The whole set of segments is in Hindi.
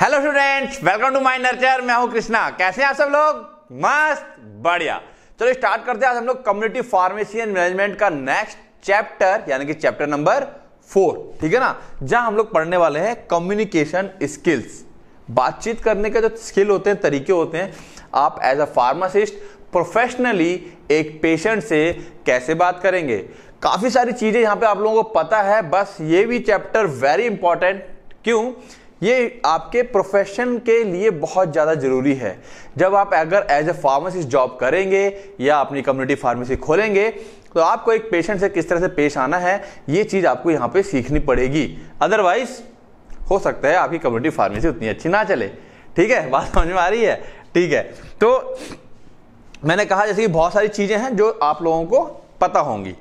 Hello students welcome to my nurture मैं हूं कृष्णा कैसे हैं आप सब लोग मस्त बढ़िया चलो स्टार्ट करते हैं आज हम लोग कम्युनिटी फार्मेसी एंड मैनेजमेंट का नेक्स्ट चैप्टर यानी कि चैप्टर नंबर फोर ठीक है ना जहां हम लोग पढ़ने वाले हैं कम्युनिकेशन स्किल्स बातचीत करने के जो स्किल होते हैं तरीके होते हैं आप एज अ फार्मासिस्ट प्रोफेशनली एक पेशेंट से कैसे बात करेंगे काफ़ी सारी चीज़ें यहाँ पे आप लोगों को पता है बस ये भी चैप्टर वेरी इंपॉर्टेंट क्यों ये आपके प्रोफेशन के लिए बहुत ज़्यादा ज़रूरी है जब आप अगर एज ए फार्मासिस्ट जॉब करेंगे या अपनी कम्युनिटी फार्मेसी खोलेंगे तो आपको एक पेशेंट से किस तरह से पेश आना है ये चीज़ आपको यहाँ पे सीखनी पड़ेगी अदरवाइज हो सकता है आपकी कम्युनिटी फार्मेसी उतनी अच्छी ना चले ठीक है बात समझ में आ रही है ठीक है तो मैंने कहा जैसे कि बहुत सारी चीज़ें हैं जो आप लोगों को पता होंगी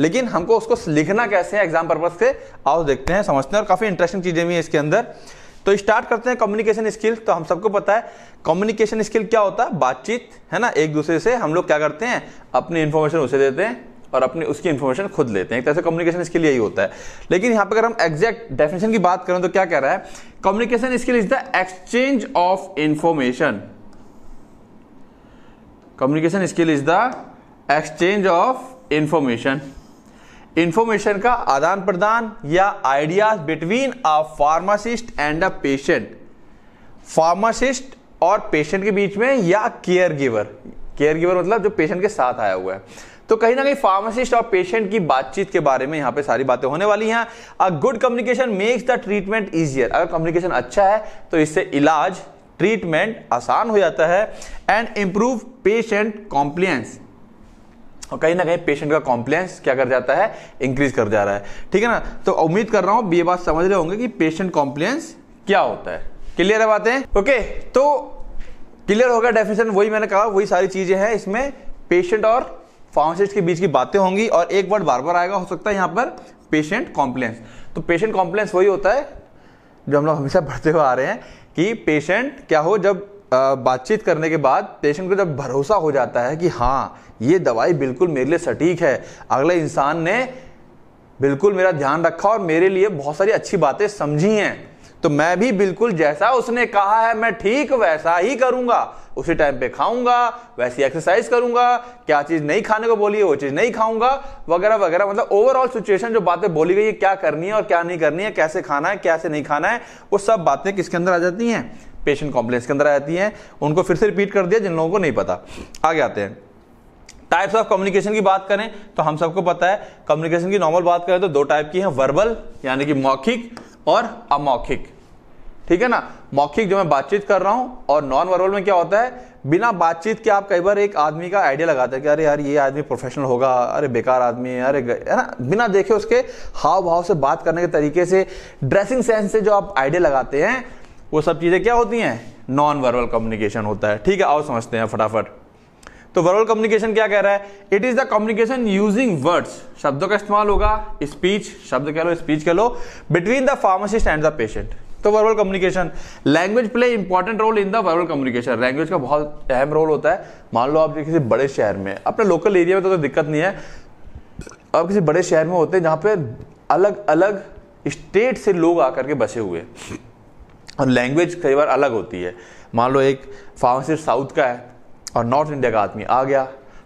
लेकिन हमको उसको लिखना कैसे है एग्जाम पर्पज से आओ देखते हैं समझते हैं और काफ़ी इंटरेस्टिंग चीज़ें भी हैं इसके अंदर तो स्टार्ट करते हैं कम्युनिकेशन स्किल तो हम सबको पता है कम्युनिकेशन स्किल क्या होता है बातचीत है ना एक दूसरे से हम लोग क्या करते हैं अपनी इन्फॉर्मेशन उसे देते हैं और अपनी उसकी इन्फॉर्मेशन खुद लेते हैं एक तरह से कम्युनिकेशन स्किल यही होता है लेकिन यहाँ पर अगर हम एग्जैक्ट डेफिनेशन की बात करें तो क्या कह रहा है communication skill is the exchange of information communication skill is the exchange of information information का आदान प्रदान या ideas between a pharmacist and a patient pharmacist और पेशेंट के बीच में या केयर गिवर केयर गिवर मतलब जो पेशेंट के साथ आया हुआ है तो कहीं ना कहीं फार्मासिस्ट और पेशेंट की बातचीत के बारे में यहाँ पे सारी बातें होने वाली हैं a good communication makes the treatment easier अगर कम्युनिकेशन अच्छा है तो इससे इलाज ट्रीटमेंट आसान हो जाता है एंड इम्प्रूव पेशेंट कॉम्प्लियंस और कहीं ना कहीं पेशेंट का कॉम्प्लेंस क्या कर जाता है इंक्रीज कर जा रहा है ठीक है ना तो उम्मीद कर रहा हूं ये बात समझ रहे होंगे कि पेशेंट कॉम्प्लेंस क्या होता है क्लियर है बातें ओके तो क्लियर होगा डेफिनेशन वही मैंने कहा वही सारी चीजें हैं इसमें पेशेंट और फार्मासिस्ट के बीच की बातें होंगी और एक वर्ड बार बार आएगा हो सकता है यहां पर पेशेंट कॉम्प्लेंस तो पेशेंट कॉम्प्लेंस वही होता है जो हम लोग हमेशा बढ़ते हुए आ रहे हैं कि पेशेंट क्या हो जब बातचीत करने के बाद पेशेंट को जब भरोसा हो जाता है कि हाँ ये दवाई बिल्कुल मेरे लिए सटीक है अगले इंसान ने बिल्कुल मेरा ध्यान रखा और मेरे लिए बहुत सारी अच्छी बातें समझी हैं तो मैं भी बिल्कुल जैसा उसने कहा है मैं ठीक वैसा ही करूंगा उसी टाइम पे खाऊंगा वैसी एक्सरसाइज करूंगा क्या चीज नहीं खाने को बोली है वो चीज नहीं खाऊंगा वगैरह वगैरह मतलब ओवरऑल सिचुएशन जो बातें बोली गई है क्या करनी है और क्या नहीं करनी है कैसे खाना है कैसे नहीं खाना है वो सब बातें किसके अंदर आ जाती हैं पेशेंट कॉम्प्लेक्स के अंदर आ जाती हैं उनको फिर से रिपीट कर दिया जिन लोगों को नहीं पता आगे आते हैं टाइप्स ऑफ कम्युनिकेशन की बात करें तो हम सबको पता है कम्युनिकेशन की नॉर्मल बात करें तो दो टाइप की है वर्बल यानी कि मौखिक और अमौखिक ठीक है ना मौखिक जो मैं बातचीत कर रहा हूं और नॉन वर्बल में क्या होता है बिना बातचीत के आप कई बार एक आदमी का आइडिया लगाते हैं कि अरे यार ये आदमी प्रोफेशनल होगा अरे बेकार आदमी है अरे है ना बिना देखे उसके हाव भाव से बात करने के तरीके से ड्रेसिंग सेंस से जो आप आइडिया लगाते हैं वो सब चीज़ें क्या होती हैं नॉन वर्बल कम्युनिकेशन होता है ठीक है आओ समझते हैं फटाफट तो वर्बल कम्युनिकेशन क्या कह रहा है it is the communication using words शब्दों का इस्तेमाल होगा स्पीच शब्द कह लो स्पीच कह लो between the pharmacist and the patient तो verbal communication language play important role in the verbal communication language का बहुत अहम रोल होता है मान लो आप किसी बड़े शहर में अपने लोकल एरिया में तो, तो दिक्कत नहीं है आप किसी बड़े शहर में होते हैं जहाँ पे अलग अलग स्टेट से लोग आकर के बसे हुए और लैंग्वेज कई बार अलग होती है मान लो एक फार्मासिस्ट साउथ का है और नॉर्थ इंडिया का आदमी आ गया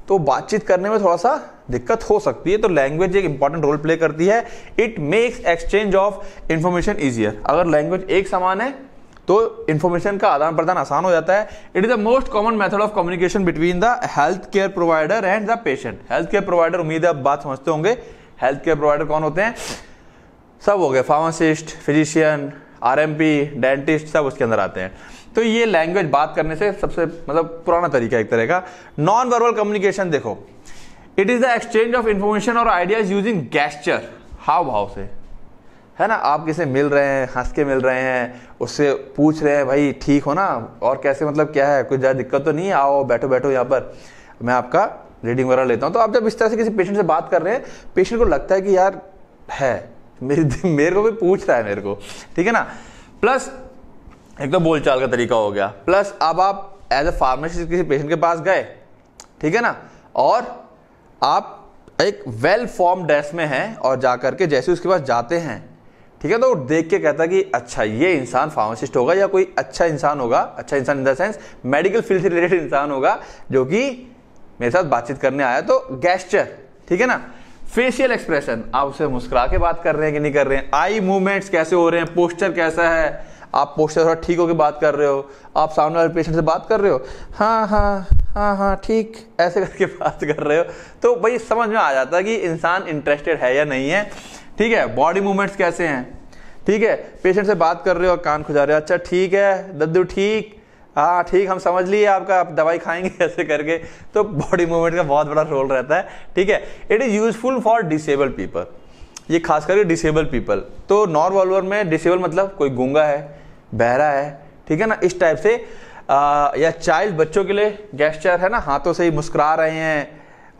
तो बातचीत करने में थोड़ा सा दिक्कत हो सकती है तो लैंग्वेज एक इंपॉर्टेंट रोल प्ले करती है it makes exchange of information easier अगर लैंग्वेज एक समान है तो इन्फॉर्मेशन का आदान प्रदान आसान हो जाता है it is the most common method of communication between the health care provider and the patient health care provider उम्मीद है आप बात समझते होंगे हेल्थ केयर प्रोवाइडर कौन होते हैं सब हो गए फार्मासिस्ट फिजिशियन पी डेंटिस्ट सब उसके अंदर आते हैं तो ये लैंग्वेज बात करने से सबसे मतलब पुराना तरीका एक तरह का नॉन वर्बल कम्युनिकेशन देखो it is the exchange of information और आइडियाज यूजिंग गैस्चर हाव भाव से है ना आप किसे मिल रहे हैं हंस के मिल रहे हैं उससे पूछ रहे हैं भाई ठीक हो ना और कैसे मतलब क्या है कुछ ज़्यादा दिक्कत तो नहीं है आओ बैठो बैठो यहाँ पर मैं आपका रीडिंग वगैरह लेता हूँ तो आप जब इस तरह से किसी पेशेंट से बात कर रहे हैं पेशेंट को लगता है कि यार है मेरे मेरे को भी पूछता है मेरे को ठीक है ना प्लस एक तो बोलचाल का तरीका हो गया प्लस अब आप एज अ फार्मासिस्ट किसी पेशेंट के पास गए ठीक है ना और आप एक वेल फॉर्म ड्रेस में हैं और जा करके जैसे उसके पास जाते हैं ठीक है तो देख के कहता है कि अच्छा ये इंसान फार्मासिस्ट होगा या कोई अच्छा इंसान होगा अच्छा इंसान in the sense medical field से रिलेटेड इंसान होगा जो कि मेरे साथ बातचीत करने आया तो गैस्चर ठीक है ना फेशियल एक्सप्रेशन आप उसे मुस्कुरा के बात कर रहे हैं कि नहीं कर रहे हैं आई मूवमेंट्स कैसे हो रहे हैं पोस्चर कैसा है आप पोस्चर थोड़ा ठीक होकर बात कर रहे हो आप सामने वाले पेशेंट से बात कर रहे हो हाँ हाँ हाँ हाँ ठीक ऐसे करके बात कर रहे हो तो भाई समझ में आ जाता है कि इंसान इंटरेस्टेड है या नहीं है ठीक है बॉडी मूवमेंट्स कैसे हैं ठीक है पेशेंट से बात कर रहे हो कान खुजा रहे हो अच्छा ठीक है दद्दू ठीक हाँ ठीक हम समझ लिए आपका आप दवाई खाएंगे ऐसे करके तो बॉडी मूवमेंट का बहुत बड़ा रोल रहता है ठीक है it is useful for disable people ये खास करके डिसेबल पीपल तो नॉन वॉल्वर में डिसेबल मतलब कोई गूंगा है बहरा है ठीक है ना इस टाइप से आ, या चाइल्ड बच्चों के लिए गैस्चर है ना हाथों से ही मुस्करा रहे हैं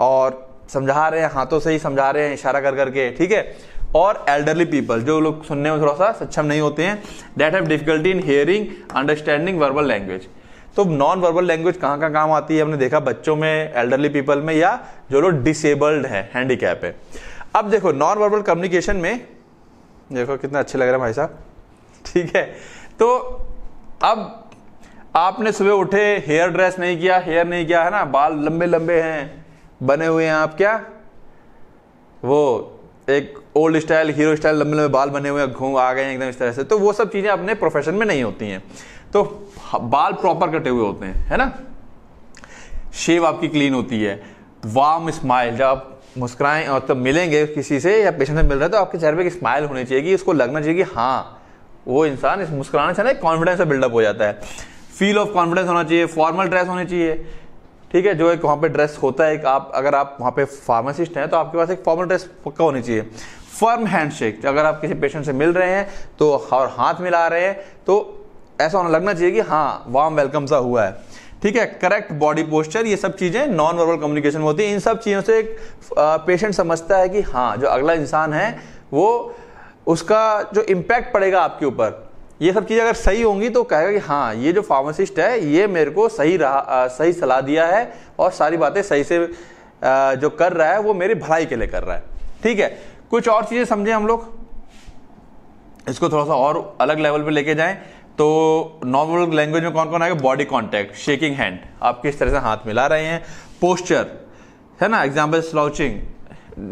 और समझा रहे हैं हाथों से ही समझा रहे हैं इशारा कर करके ठीक है और एल्डरली पीपल जो लोग सुनने में थोड़ा सा सक्षम नहीं होते हैं that have difficulty in hearing understanding verbal language तो नॉन वर्बल लैंग्वेज कहाँ कहाँ काम आती है हमने देखा बच्चों में एल्डरली पीपल में या जो लोग डिसेबल्ड हैं हैंडीकैप है अब देखो नॉन वर्बल कम्युनिकेशन में देखो कितना अच्छे लग रहा है भाई साहब ठीक है तो अब आपने सुबह उठे हेयर ड्रेस नहीं किया हेयर नहीं किया है ना बाल लंबे लंबे हैं बने हुए हैं आप क्या वो एक ओल्ड स्टाइल हीरो स्टाइल लंबे लंबे बाल बने हुए घूम आ गए एकदम इस तरह से तो वो सब चीज़ें अपने प्रोफेशन में नहीं होती हैं तो बाल प्रॉपर कटे हुए होते हैं है ना शेव आपकी क्लीन होती है वार्म स्माइल जब आप मुस्कुराएं और तब मिलेंगे किसी से या पेशेंट से मिल रहे हैं तो आपके चेहरे पर एक स्माइल होनी चाहिए कि उसको लगना चाहिए कि हाँ वो इंसान इस मुस्कुराने से ना एक कॉन्फिडेंस बिल्डअप हो जाता है फील ऑफ कॉन्फिडेंस होना चाहिए फॉर्मल ड्रेस होनी चाहिए ठीक है जो एक वहां पे ड्रेस होता है एक आप अगर आप वहाँ पे फार्मासिस्ट हैं तो आपके पास एक फॉर्मल ड्रेस पक्का होनी चाहिए फर्म हैंडशेक अगर आप किसी पेशेंट से मिल रहे हैं तो और हाथ मिला रहे हैं तो ऐसा होना लगना चाहिए कि हाँ वार्म वेलकम सा हुआ है ठीक है करेक्ट बॉडी पोस्चर ये सब चीज़ें नॉन वर्बल कम्युनिकेशन होती है इन सब चीज़ों से एक पेशेंट समझता है कि हाँ जो अगला इंसान है वो उसका जो इम्पैक्ट पड़ेगा आपके ऊपर ये सब चीज़ें अगर सही होंगी तो कहेगा कि हाँ ये जो फार्मासिस्ट है ये मेरे को सही रहा आ, सही सलाह दिया है और सारी बातें सही से आ, जो कर रहा है वो मेरी भलाई के लिए कर रहा है ठीक है कुछ और चीज़ें समझें हम लोग इसको थोड़ा सा और अलग लेवल पे लेके जाएं तो नॉर्मल लैंग्वेज में कौन कौन आएगा बॉडी कॉन्टैक्ट शेकिंग हैंड आप किस तरह से हाथ मिला रहे हैं पोस्चर है ना एग्जाम्पल स्लाउचिंग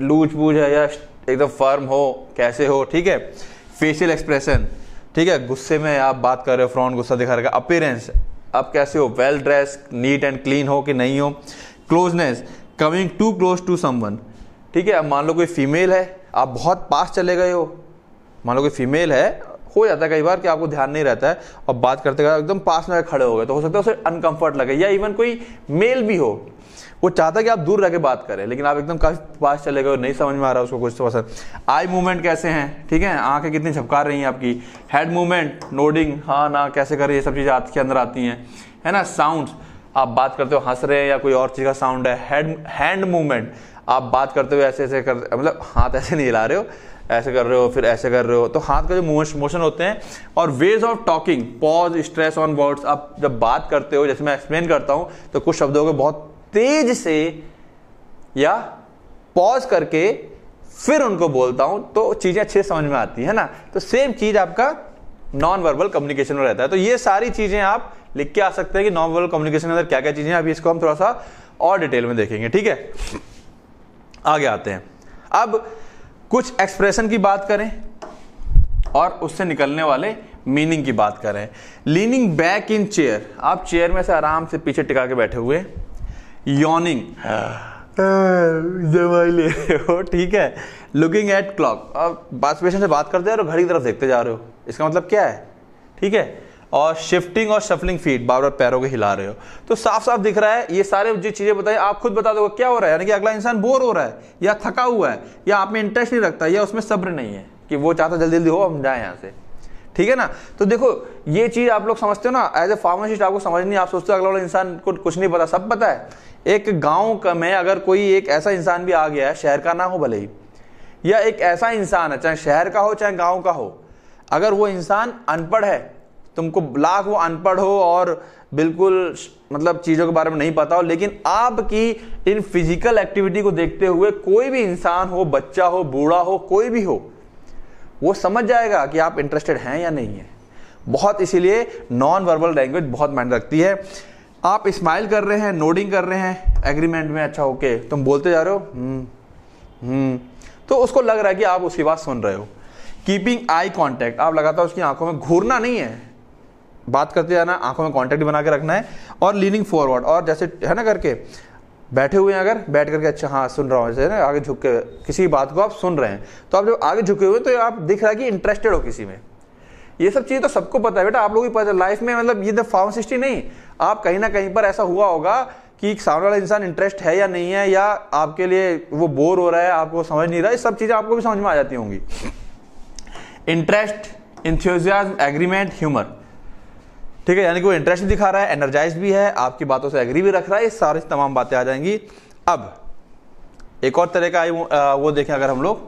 लूज बूझ है या एकदम फर्म हो कैसे हो ठीक है फेशियल एक्सप्रेशन ठीक है गुस्से में आप बात कर रहे हो फ्रॉन गुस्सा दिखा रहेगा अपेरेंस आप कैसे हो well dress neat and clean हो कि नहीं हो closeness coming to close to someone ठीक है अब मान लो कोई फीमेल है आप बहुत पास चले गए हो मान लो कोई फीमेल है हो जाता है कई बार कि आपको ध्यान नहीं रहता है और बात करते करते एकदम पास में खड़े हो गए तो हो सकता है उसे अनकंफर्ट लगे या इवन कोई मेल भी हो वो चाहता है कि आप दूर रह बात करें लेकिन आप एकदम पास चले गए नहीं समझ में आ रहा उसको कुछ तो पसंद आई मूवमेंट कैसे हैं ठीक है आंखें कितनी झपका रही हैं आपकी हेड मूवमेंट नोडिंग हाँ ना कैसे कर रही है ये सब चीज़ें हाथ के अंदर आती हैं है ना साउंड आप बात करते हो हंस रहे हैं या कोई और चीज़ का साउंड है हैंड मूवमेंट आप बात करते हुए ऐसे ऐसे कर मतलब हाथ ऐसे नहीं हिला रहे हो ऐसे कर रहे हो फिर ऐसे कर रहे हो तो हाथ का जो मोशन होते हैं और ways of talking pause stress on words आप जब बात करते हो जैसे मैं एक्सप्लेन करता हूँ तो कुछ शब्दों के बहुत तेज से या पॉज करके फिर उनको बोलता हूं तो चीजें अच्छे समझ में आती है ना तो सेम चीज आपका नॉन वर्बल कम्युनिकेशन में रहता है तो ये सारी चीजें आप लिख के आ सकते हैं कि नॉन वर्बल कम्युनिकेशन के अंदर क्या क्या चीजें हैं अभी इसको हम थोड़ा सा और डिटेल में देखेंगे ठीक है आगे आते हैं अब कुछ एक्सप्रेशन की बात करें और उससे निकलने वाले मीनिंग की बात करें लीनिंग बैक इन चेयर आप चेयर में से आराम से पीछे टिका के बैठे हुए हैं हाँ। हाँ, यॉनिंग ले हो ठीक है लुकिंग एट क्लॉक अब बात पेशेंट से बात करते हो और घड़ी की तरफ देखते जा रहे हो इसका मतलब क्या है ठीक है और शिफ्टिंग और शफलिंग फीट बार बार पैरों को हिला रहे हो तो साफ साफ दिख रहा है ये सारे जो चीज़ें बताई आप खुद बता दोगे क्या हो रहा है यानी कि अगला इंसान बोर हो रहा है या थका हुआ है या आप में इंटरेस्ट नहीं रखता या उसमें सब्र नहीं है कि वो चाहता जल्दी जल्दी हो हम जाए यहाँ से ठीक है ना तो देखो ये चीज़ आप लोग समझते हो ना एज ए फार्मासिस्ट आपको समझ नहीं आप सोचते हो अगला वाला इंसान को कुछ नहीं पता सब पता है एक गांव का में अगर कोई एक ऐसा इंसान भी आ गया है शहर का ना हो भले ही या एक ऐसा इंसान है चाहे शहर का हो चाहे गांव का हो अगर वो इंसान अनपढ़ है तुमको लाख वो अनपढ़ हो और बिल्कुल मतलब चीज़ों के बारे में नहीं पता हो लेकिन आपकी इन फिजिकल एक्टिविटी को देखते हुए कोई भी इंसान हो बच्चा हो बूढ़ा हो कोई भी हो वो समझ जाएगा कि आप इंटरेस्टेड हैं या नहीं है बहुत इसीलिए नॉन वर्बल लैंग्वेज बहुत मायने रखती है आप स्माइल कर रहे हैं नोडिंग कर रहे हैं एग्रीमेंट में अच्छा ओके तुम बोलते जा रहे हो हम्म, हम्म तो उसको लग रहा है कि आप उसकी बात सुन रहे हो कीपिंग आई कॉन्टैक्ट आप लगातार उसकी आंखों में घूरना नहीं है बात करते जाना आंखों में कॉन्टैक्ट बना के रखना है और लीनिंग फॉरवर्ड और जैसे है ना करके बैठे हुए हैं अगर बैठ करके अच्छा हाँ सुन रहा हूँ जैसे ना आगे झुक के किसी बात को आप सुन रहे हैं तो आप जब आगे झुके हुए तो आप दिख रहा है कि इंटरेस्टेड हो किसी में ये सब चीज़ तो सबको पता है बेटा आप लोग भी पता है लाइफ में मतलब ये द फाउंड सिस्टी नहीं आप कहीं ना कहीं पर ऐसा हुआ होगा कि सामने वाला इंसान इंटरेस्ट है या नहीं है या आपके लिए वो बोर हो रहा है आपको समझ नहीं रहा ये सब चीज़ें आपको भी समझ में आ जाती होंगी इंटरेस्ट इंथ्यूजियाज एग्रीमेंट ह्यूमर ठीक है यानी कि वो इंटरेस्ट दिखा रहा है एनर्जाइज भी है आपकी बातों से एग्री भी रख रहा है ये सारी तमाम बातें आ जाएंगी अब एक और तरह का वो, देखें अगर हम लोग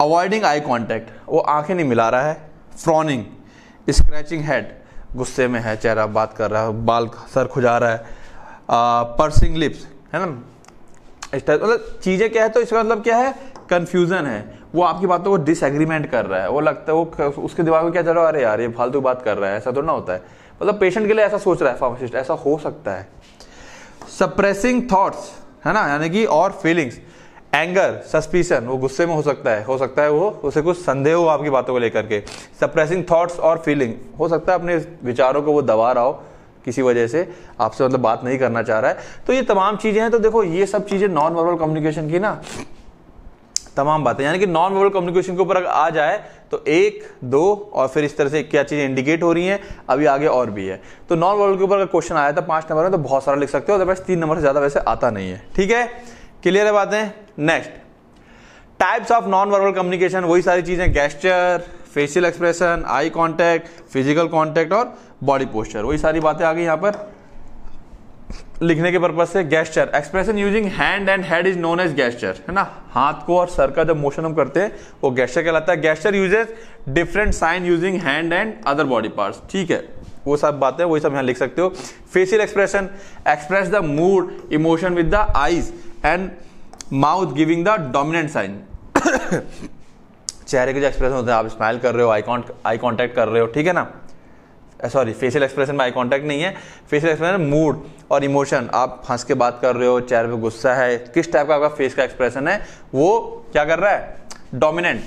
अवॉइडिंग आई कॉन्टेक्ट वो आंखें नहीं मिला रहा है फ्रॉनिंग स्क्रैचिंग हेड गुस्से में है चेहरा बात कर रहा है बाल सर खुजा रहा है पर्सिंग लिप्स है ना इस टाइप मतलब चीज़ें क्या है तो इसका मतलब क्या है कन्फ्यूज़न है वो आपकी बातों को डिसएग्रीमेंट कर रहा है वो लगता है वो उसके दिमाग में क्या चल रहा है अरे यार ये फालतू बात कर रहा है ऐसा तो ना होता है मतलब पेशेंट के लिए ऐसा सोच रहा है फार्मासिस्ट ऐसा हो सकता है सप्रेसिंग थॉट्स है ना यानी कि और फीलिंग्स एंगर सस्पिशन वो गुस्से में हो सकता है हो सकता है वो उसे कुछ संदेह हो आपकी बातों को लेकर के सप्रेसिंग थॉट्स और फीलिंग हो सकता है अपने विचारों को वो दबा रहा हो किसी वजह से आपसे मतलब बात नहीं करना चाह रहा है तो ये तमाम चीज़ें हैं तो देखो ये सब चीज़ें नॉन वर्बल कम्युनिकेशन की ना तमाम बातें यानी कि नॉन वर्बल कम्युनिकेशन के ऊपर अगर आ जाए तो एक दो और फिर इस तरह से क्या चीज़ें इंडिकेट हो रही हैं अभी आगे और भी है तो नॉन वर्बल के ऊपर अगर क्वेश्चन आया था पांच नंबर में तो बहुत सारा लिख सकते हो अदरवाइज तीन नंबर से ज़्यादा वैसे आता नहीं है ठीक है क्लियर है बातें next types of non verbal communication वही सारी चीज़ें gesture facial expression eye contact physical contact और बॉडी पोस्चर वही सारी बातें आ गई यहां पर लिखने के पर्पज से gesture expression using hand and head is known as gesture है ना हाथ को और सर का जब मोशन हम करते हैं वो गेस्चर कहलाता है gesture uses different sign using hand and other body part ठीक है वो सब बातें वही सब यहां लिख सकते हो facial expression express the mood emotion with the eyes and mouth giving the dominant sign चेहरे के जो एक्सप्रेशन होते हैं आप स्माइल कर रहे हो आई कॉन्ट आई कॉन्टैक्ट कर रहे हो ठीक है ना सॉरी फेशियल एक्सप्रेशन में आई कॉन्टैक्ट नहीं है फेशियल एक्सप्रेशन मूड और इमोशन आप हंस के बात कर रहे हो चेहरे पे गुस्सा है किस टाइप का आपका फेस का एक्सप्रेशन है वो क्या कर रहा है डोमिनेंट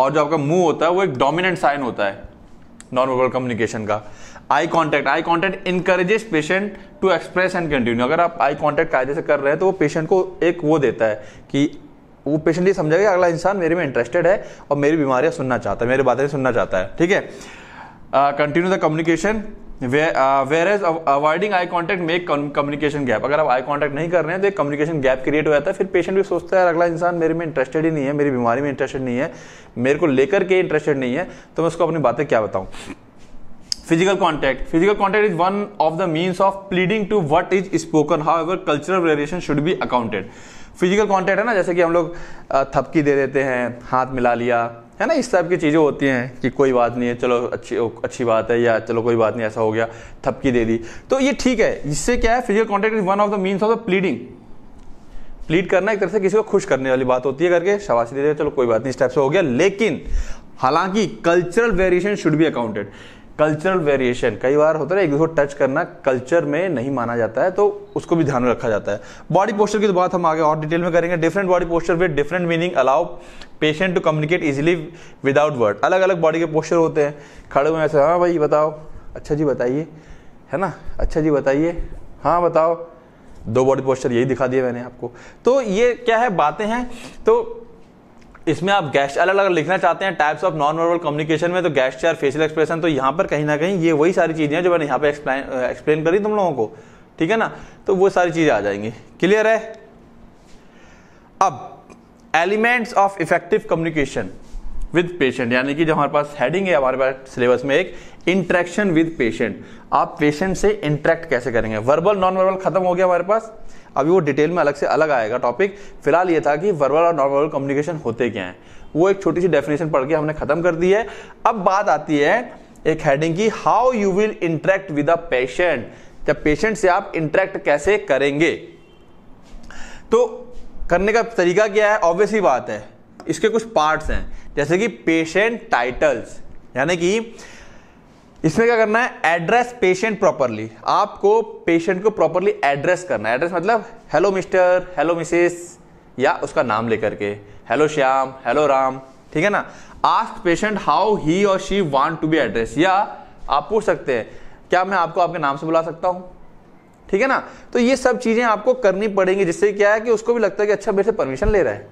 और जो आपका मुंह होता है वो एक डोमिनेंट साइन होता है नॉन वर्बल कम्युनिकेशन का eye contact eye contact encourages patient to express and continue अगर आप आई कॉन्टैक्ट कायदे से कर रहे हैं तो वो पेशेंट को एक वो देता है कि वो पेशेंट ये कि अगला इंसान मेरे में इंटरेस्टेड है और मेरी बीमारियां सुनना चाहता है मेरी बातें सुनना चाहता है ठीक है continue the communication whereas avoiding eye contact make communication gap अगर आप आई कॉन्टैक्ट नहीं कर रहे हैं तो एक कम्युनिकेशन गैप क्रिएट हो जाता है फिर पेशेंट भी सोचता है अगला इंसान मेरे में इंटरेस्टेड ही नहीं है मेरी बीमारी में इंटरेस्टेड नहीं है मेरे को लेकर के इंटरेस्टेड नहीं है तो मैं उसको अपनी बातें क्या बताऊँ physical contact physical contact is one of the means of pleading to what is spoken however cultural variation should be accounted physical contact है ना जैसे कि हम लोग थपकी दे देते हैं हाथ मिला लिया है ना इस टाइप की चीज़ें होती हैं कि कोई बात नहीं है चलो अच्छी अच्छी बात है या चलो कोई बात नहीं ऐसा हो गया थपकी दे दी तो ये ठीक है इससे क्या है physical contact is one of the means of the pleading plead करना एक तरह से किसी को खुश करने वाली बात होती है करके शाबाशी दे दे चलो कोई बात नहीं इस टाइप से हो गया लेकिन हालांकि cultural variation should be accounted cultural variation कई बार होता है एक दूसरे को टच करना कल्चर में नहीं माना जाता है तो उसको भी ध्यान में रखा जाता है बॉडी पोस्टर की तो बात हम आगे और डिटेल में करेंगे different body posture with different meaning allow patient to communicate easily without word अलग अलग बॉडी के पोस्टर होते हैं खड़े हुए ऐसे हाँ भाई बताओ अच्छा जी बताइए है ना अच्छा जी बताइए हाँ बताओ दो बॉडी पोस्टर यही दिखा दिए मैंने आपको तो ये क्या है बातें हैं तो इसमें आप गैस अलग अलग लिखना चाहते हैं types of non verbal communication में तो गैस्चर फेशियल एक्सप्रेशन तो यहाँ पर कहीं ना कहीं ये वही सारी चीज़ें हैं जो मैंने यहाँ पे एक्सप्लेन करी तुम लोगों को ठीक है ना तो वो सारी चीज़ें आ जाएंगी क्लियर है अब elements of effective communication with patient यानी कि जो हमारे पास हेडिंग है हमारे पास सिलेबस में एक इंट्रैक्शन विद पेशेंट आप पेशेंट से इंट्रैक्ट कैसे करेंगे वर्बल नॉन वर्बल खत्म हो गया हमारे पास अभी वो डिटेल में अलग से अलग आएगा टॉपिक फिलहाल ये था कि वर्बल और नॉन वर्बल कम्युनिकेशन होते क्या हैं वो एक छोटी सी डेफिनेशन पढ़ के हमने खत्म कर दी है अब बात आती है एक हेडिंग की how you will interact with a patient जब पेशेंट से आप इंटरेक्ट कैसे करेंगे तो करने का तरीका क्या है ऑब्वियसली बात है इसके कुछ पार्ट्स हैं जैसे कि पेशेंट टाइटल्स यानी कि इसमें क्या करना है एड्रेस पेशेंट प्रॉपरली आपको पेशेंट को प्रॉपरली एड्रेस करना है एड्रेस मतलब हेलो मिस्टर हेलो मिसेस या उसका नाम लेकर के हेलो श्याम हेलो राम ठीक है ना आस्क पेशेंट हाउ ही और she want to be address या आप पूछ सकते हैं क्या मैं आपको आपके नाम से बुला सकता हूँ ठीक है ना तो ये सब चीज़ें आपको करनी पड़ेंगी जिससे क्या है कि उसको भी लगता है कि अच्छा मेरे से परमिशन ले रहा है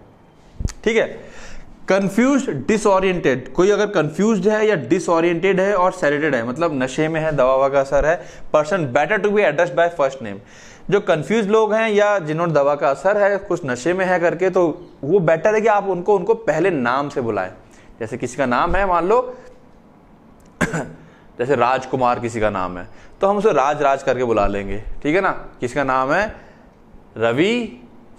ठीक है कंफ्यूज डिसऑरियंटेड कोई अगर कंफ्यूज है या डिसऑरियंटेड है और सेलेटेड है मतलब नशे में है दवा का असर है person better to be address by first name जो कंफ्यूज लोग हैं या जिन्होंने दवा का असर है कुछ नशे में है करके तो वो बेटर है कि आप उनको उनको पहले नाम से बुलाएं जैसे किसी का नाम है मान लो जैसे राजकुमार किसी का नाम है तो हम उसे राज राज करके बुला लेंगे ठीक है ना किसी का नाम है रवि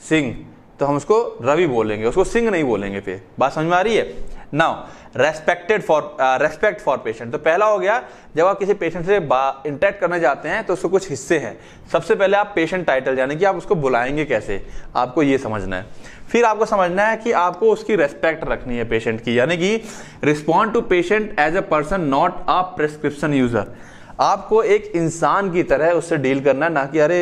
सिंह तो हम उसको रवि बोलेंगे उसको सिंह नहीं बोलेंगे फिर बात समझ में आ रही है now respected for respect for patient तो पहला हो गया जब आप किसी पेशेंट से इंटरेक्ट करने जाते हैं तो उसको कुछ हिस्से हैं सबसे पहले आप पेशेंट टाइटल यानी कि आप उसको बुलाएंगे कैसे आपको ये समझना है फिर आपको समझना है कि आपको उसकी रेस्पेक्ट रखनी है पेशेंट की यानी कि respond to patient as a person not a prescription user आपको एक इंसान की तरह उससे डील करना है ना कि अरे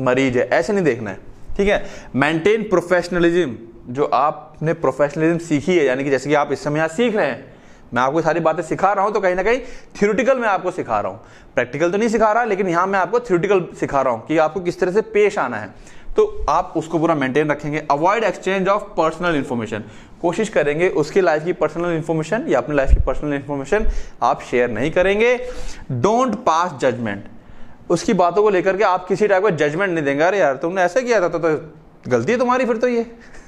मरीज है ऐसे नहीं देखना है ठीक है मेंटेन प्रोफेशनलिज्म जो आपने प्रोफेशनलिज्म सीखी है यानी कि जैसे कि आप इस समय यहाँ सीख रहे हैं मैं आपको सारी बातें सिखा रहा हूँ तो कहीं ना कहीं थ्योरेटिकल मैं आपको सिखा रहा हूँ प्रैक्टिकल तो नहीं सिखा रहा लेकिन यहाँ मैं आपको थ्योरेटिकल सिखा रहा हूँ कि आपको किस तरह से पेश आना है तो आप उसको पूरा मेंटेन रखेंगे avoid exchange of personal information कोशिश करेंगे उसकी लाइफ की पर्सनल इन्फॉर्मेशन या अपनी लाइफ की पर्सनल इन्फॉर्मेशन आप शेयर नहीं करेंगे डोंट पास जजमेंट उसकी बातों को लेकर के आप किसी टाइप का जजमेंट नहीं देंगे अरे यार तुमने ऐसे किया था तो, तो गलती है तुम्हारी फिर तो ये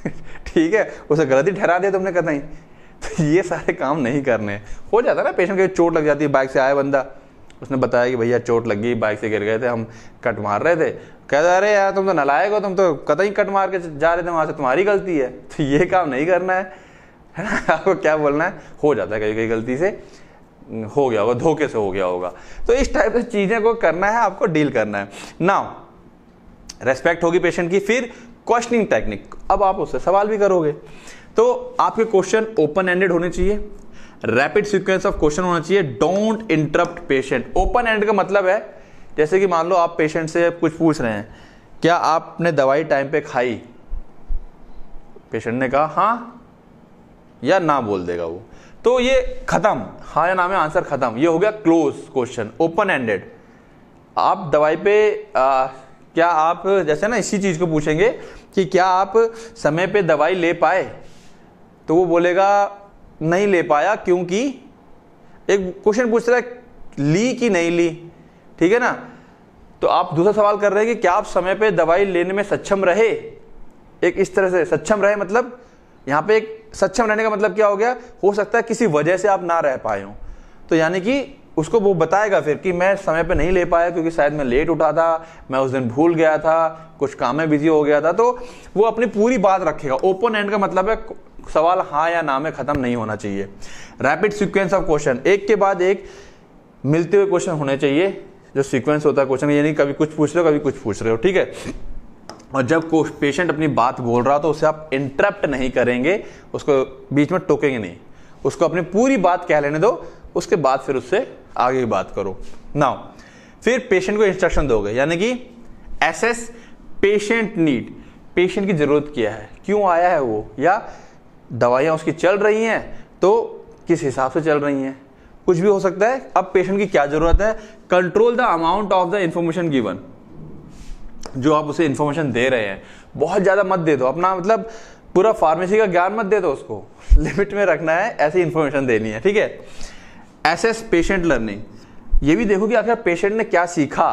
ठीक है उसे गलती ठहरा दिया तुमने कतई तो ये सारे काम नहीं करने हो जाता ना पेशेंट के चोट लग जाती है बाइक से आया बंदा उसने बताया कि भैया चोट लग गई बाइक से गिर गए थे हम कट मार रहे थे कहता अरे यार तुम तो नलायक हो तुम तो कतई कट मार के जा रहे थे वहाँ से तुम्हारी गलती है तो ये काम नहीं करना है है ना आपको क्या बोलना है हो जाता है कभी कभी गलती से हो गया होगा धोखे से हो गया होगा तो इस टाइप से चीज़ें को करना है आपको डील करना है नाउ रेस्पेक्ट होगी पेशेंट की फिर क्वेश्चनिंग टेक्निक अब आप उससे सवाल भी करोगे तो आपके क्वेश्चन ओपन एंडेड होने चाहिए रैपिड सीक्वेंस ऑफ क्वेश्चन होना चाहिए don't interrupt patient open end का मतलब है जैसे कि मान लो आप पेशेंट से कुछ पूछ रहे हैं क्या आपने दवाई टाइम पे खाई पेशेंट ने कहा हाँ या ना बोल देगा वो तो ये खत्म हाँ या नाम है आंसर खत्म ये हो गया क्लोज क्वेश्चन ओपन एंडेड आप दवाई पे आ, क्या आप जैसे ना इसी चीज़ को पूछेंगे कि क्या आप समय पे दवाई ले पाए तो वो बोलेगा नहीं ले पाया क्योंकि एक क्वेश्चन पूछ रहा है ली कि नहीं ली ठीक है ना तो आप दूसरा सवाल कर रहे हैं कि क्या आप समय पे दवाई लेने में सक्षम रहे एक इस तरह से सक्षम रहे मतलब यहाँ पे एक सक्षम रहने का मतलब क्या हो गया हो सकता है किसी वजह से आप ना रह पाए हो तो यानी कि उसको वो बताएगा फिर कि मैं समय पे नहीं ले पाया क्योंकि शायद मैं लेट उठा था मैं उस दिन भूल गया था कुछ काम में बिजी हो गया था तो वो अपनी पूरी बात रखेगा ओपन एंड का मतलब है सवाल हाँ या ना में खत्म नहीं होना चाहिए रैपिड सिक्वेंस ऑफ क्वेश्चन एक के बाद एक मिलते हुए क्वेश्चन होने चाहिए जो सीक्वेंस होता है क्वेश्चन यानी कभी कुछ पूछ रहे हो कभी कुछ पूछ रहे हो ठीक है और जब कोई पेशेंट अपनी बात बोल रहा तो उसे आप इंटरप्ट नहीं करेंगे उसको बीच में टोकेंगे नहीं उसको अपनी पूरी बात कह लेने दो उसके बाद फिर उससे आगे की बात करो नाउ फिर पेशेंट को इंस्ट्रक्शन दोगे यानी कि assess patient need patient की ज़रूरत क्या है क्यों आया है वो या दवाइयाँ उसकी चल रही हैं तो किस हिसाब से चल रही हैं कुछ भी हो सकता है अब पेशेंट की क्या ज़रूरत है control the amount of the information given जो आप उसे इन्फॉर्मेशन दे रहे हैं बहुत ज़्यादा मत दे दो अपना मतलब पूरा फार्मेसी का ज्ञान मत दे दो उसको लिमिट में रखना है ऐसी इन्फॉर्मेशन देनी है ठीक है एसेस पेशेंट लर्निंग ये भी देखो कि आखिर पेशेंट ने क्या सीखा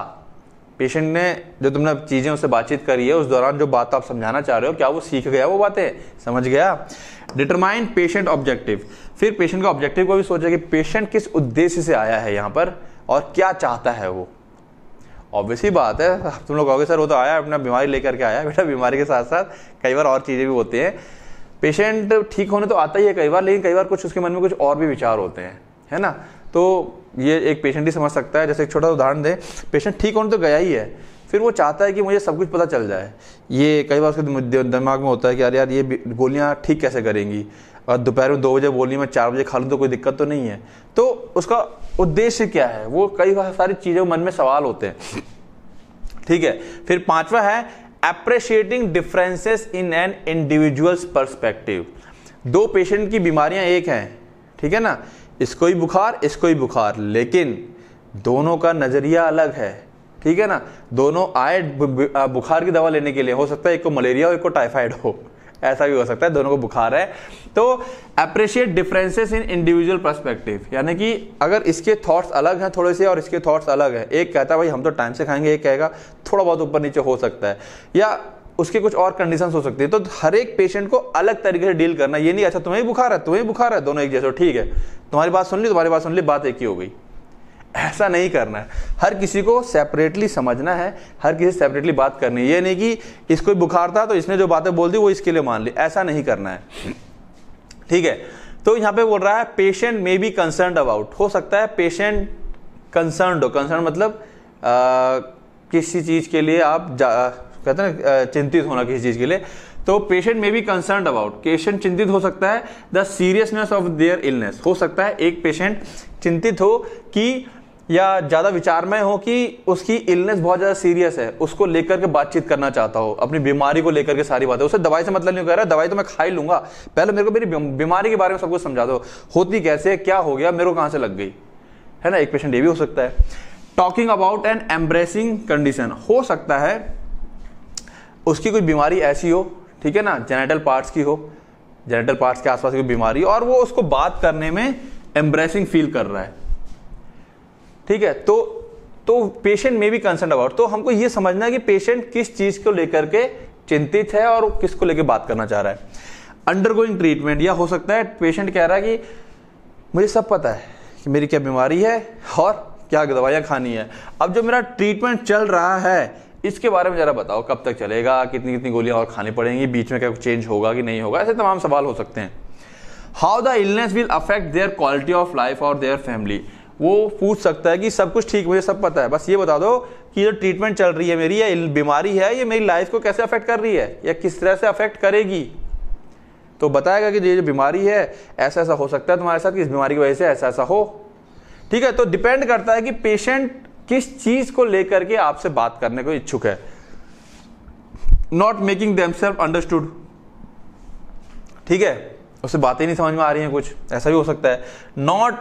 पेशेंट ने जो तुमने चीज़ें उससे बातचीत करी है उस दौरान जो बात आप समझाना चाह रहे हो क्या वो सीख गया वो बातें समझ गया डिटरमाइन पेशेंट ऑब्जेक्टिव फिर पेशेंट का ऑब्जेक्टिव को भी सोचा कि पेशेंट किस उद्देश्य से आया है यहाँ पर और क्या चाहता है वो ऑब्वियसली बात है तुम लोग कहोगे सर वो तो आया अपना बीमारी लेकर के आया बेटा बीमारी के साथ साथ कई बार और चीज़ें भी होती हैं पेशेंट ठीक होने तो आता ही है कई बार लेकिन कई बार कुछ उसके मन में कुछ और भी विचार होते हैं है ना तो ये एक पेशेंट ही समझ सकता है जैसे एक छोटा उदाहरण दें पेशेंट ठीक होने तो गया ही है फिर वो चाहता है कि मुझे सब कुछ पता चल जाए ये कई बार उसके दिमाग में होता है कि यार यार ये गोलियाँ ठीक कैसे करेंगी और दोपहर में दो बजे बोली मैं चार बजे खा लूँ तो कोई दिक्कत तो नहीं है तो उसका उद्देश्य क्या है वो कई सारी चीज़ों मन में सवाल होते हैं ठीक है फिर पांचवा है appreciating differences in an individuals perspective दो पेशेंट की बीमारियां एक हैं ठीक है ना इसको ही बुखार इसको ही बुखार लेकिन दोनों का नज़रिया अलग है ठीक है ना दोनों आए बुखार की दवा लेने के लिए हो सकता है एक को मलेरिया हो एक को टाइफाइड हो ऐसा भी हो सकता है दोनों को बुखार है तो appreciate differences in individual perspective यानी कि अगर इसके थॉट्स अलग हैं थोड़े से और इसके थॉट्स अलग हैं एक कहता है भाई हम तो टाइम से खाएंगे एक कहेगा थोड़ा बहुत ऊपर नीचे हो सकता है या उसके कुछ और कंडीशन हो सकती है तो हर एक पेशेंट को अलग तरीके से डील करना ये नहीं अच्छा तुम्हें बुखार है तुम्हें बुखार है दोनों एक जैसे ठीक है तुम्हारी बात सुन ली तुम्हारी बात सुन ली बात एक ही हो गई ऐसा नहीं करना है हर किसी को सेपरेटली समझना है हर किसी सेपरेटली बात करनी है ये नहीं कि इसको बुखार था तो इसने जो बातें बोल दी वो इसके लिए मान ली ऐसा नहीं करना है ठीक है तो यहाँ पे बोल रहा है patient may be concern about हो सकता है पेशेंट कंसर्न हो कंसर्न मतलब आ, किसी चीज़ के लिए आप कहते हैं चिंतित होना किसी चीज़ के लिए तो patient may be concern about patient चिंतित हो सकता है the seriousness of their illness हो सकता है एक पेशेंट चिंतित हो कि या ज़्यादा विचार में हो कि उसकी इलनेस बहुत ज़्यादा सीरियस है उसको लेकर के बातचीत करना चाहता हो अपनी बीमारी को लेकर के सारी बातें उसे दवाई से मतलब नहीं कह रहा दवाई तो मैं खा ही लूंगा पहले मेरे को मेरी बीमारी के बारे में सब कुछ समझा दो होती कैसे क्या हो गया मेरे को कहाँ से लग गई है ना एक पेशेंट ये भी हो सकता है talking about an embarrassing condition हो सकता है उसकी कोई बीमारी ऐसी हो ठीक है ना जेनेटल पार्ट्स की हो जेनेटल पार्ट्स के आसपास की बीमारी और वो उसको बात करने में एम्ब्रेसिंग फील कर रहा है ठीक है तो तो पेशेंट में भी कंसर्न अबाउट तो हमको ये समझना है कि पेशेंट किस चीज को लेकर के चिंतित है और किसको लेकर बात करना चाह रहा है अंडरगोइंग ट्रीटमेंट या हो सकता है पेशेंट कह रहा है कि मुझे सब पता है कि मेरी क्या बीमारी है और क्या दवाइयाँ खानी है अब जो मेरा ट्रीटमेंट चल रहा है इसके बारे में ज़रा बताओ कब तक चलेगा कितनी कितनी गोलियां और खानी पड़ेंगी बीच में क्या चेंज होगा कि नहीं होगा ऐसे तमाम सवाल हो सकते हैं how the illness will affect their quality of life और देयर फैमिली वो पूछ सकता है कि सब कुछ ठीक मुझे सब पता है बस ये बता दो कि जो ट्रीटमेंट चल रही है मेरी या बीमारी है ये मेरी लाइफ को कैसे अफेक्ट कर रही है या किस तरह से अफेक्ट करेगी तो बताएगा कि ये जो बीमारी है ऐसा ऐसा हो सकता है तुम्हारे साथ इस बीमारी की वजह से ऐसा ऐसा हो ठीक है तो डिपेंड करता है कि पेशेंट किस चीज़ को लेकर के आपसे बात करने को इच्छुक है not making themselves understood ठीक है उससे बातें नहीं समझ में आ रही हैं कुछ ऐसा भी हो सकता है not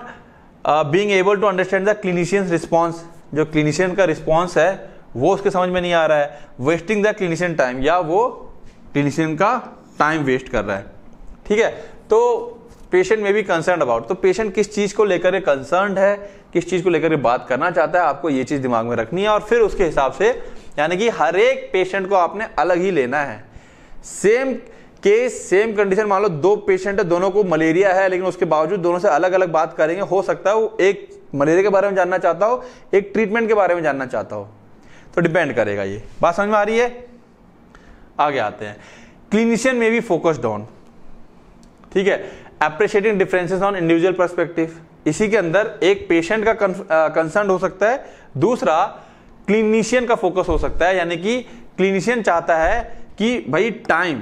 being able to understand the clinicians response जो क्लिनिशियन का रिस्पॉन्स है वो उसके समझ में नहीं आ रहा है वेस्टिंग द क्लिनिशियन टाइम या वो क्लिनिशियन का टाइम वेस्ट कर रहा है ठीक है तो पेशेंट में भी कंसर्न अबाउट तो पेशेंट किस चीज़ को लेकर कंसर्न है किस चीज़ को लेकर बात करना चाहता है आपको ये चीज़ दिमाग में रखनी है और फिर उसके हिसाब से यानी कि हर एक पेशेंट को आपने अलग ही लेना है सेम कि सेम कंडीशन मान लो दो पेशेंट है दोनों को मलेरिया है लेकिन उसके बावजूद दोनों से अलग अलग बात करेंगे हो सकता है वो एक मलेरिया के बारे में जानना चाहता हो एक ट्रीटमेंट के बारे में जानना चाहता हो तो डिपेंड करेगा ये बात समझ में आ रही है आगे आते हैं क्लिनिशियन में भी फोकस्ड ऑन ठीक है appreciating differences on individual perspective इसी के अंदर एक पेशेंट का कंसर्न हो सकता है दूसरा क्लिनिशियन का फोकस हो सकता है यानी कि क्लिनिशियन चाहता है कि भाई टाइम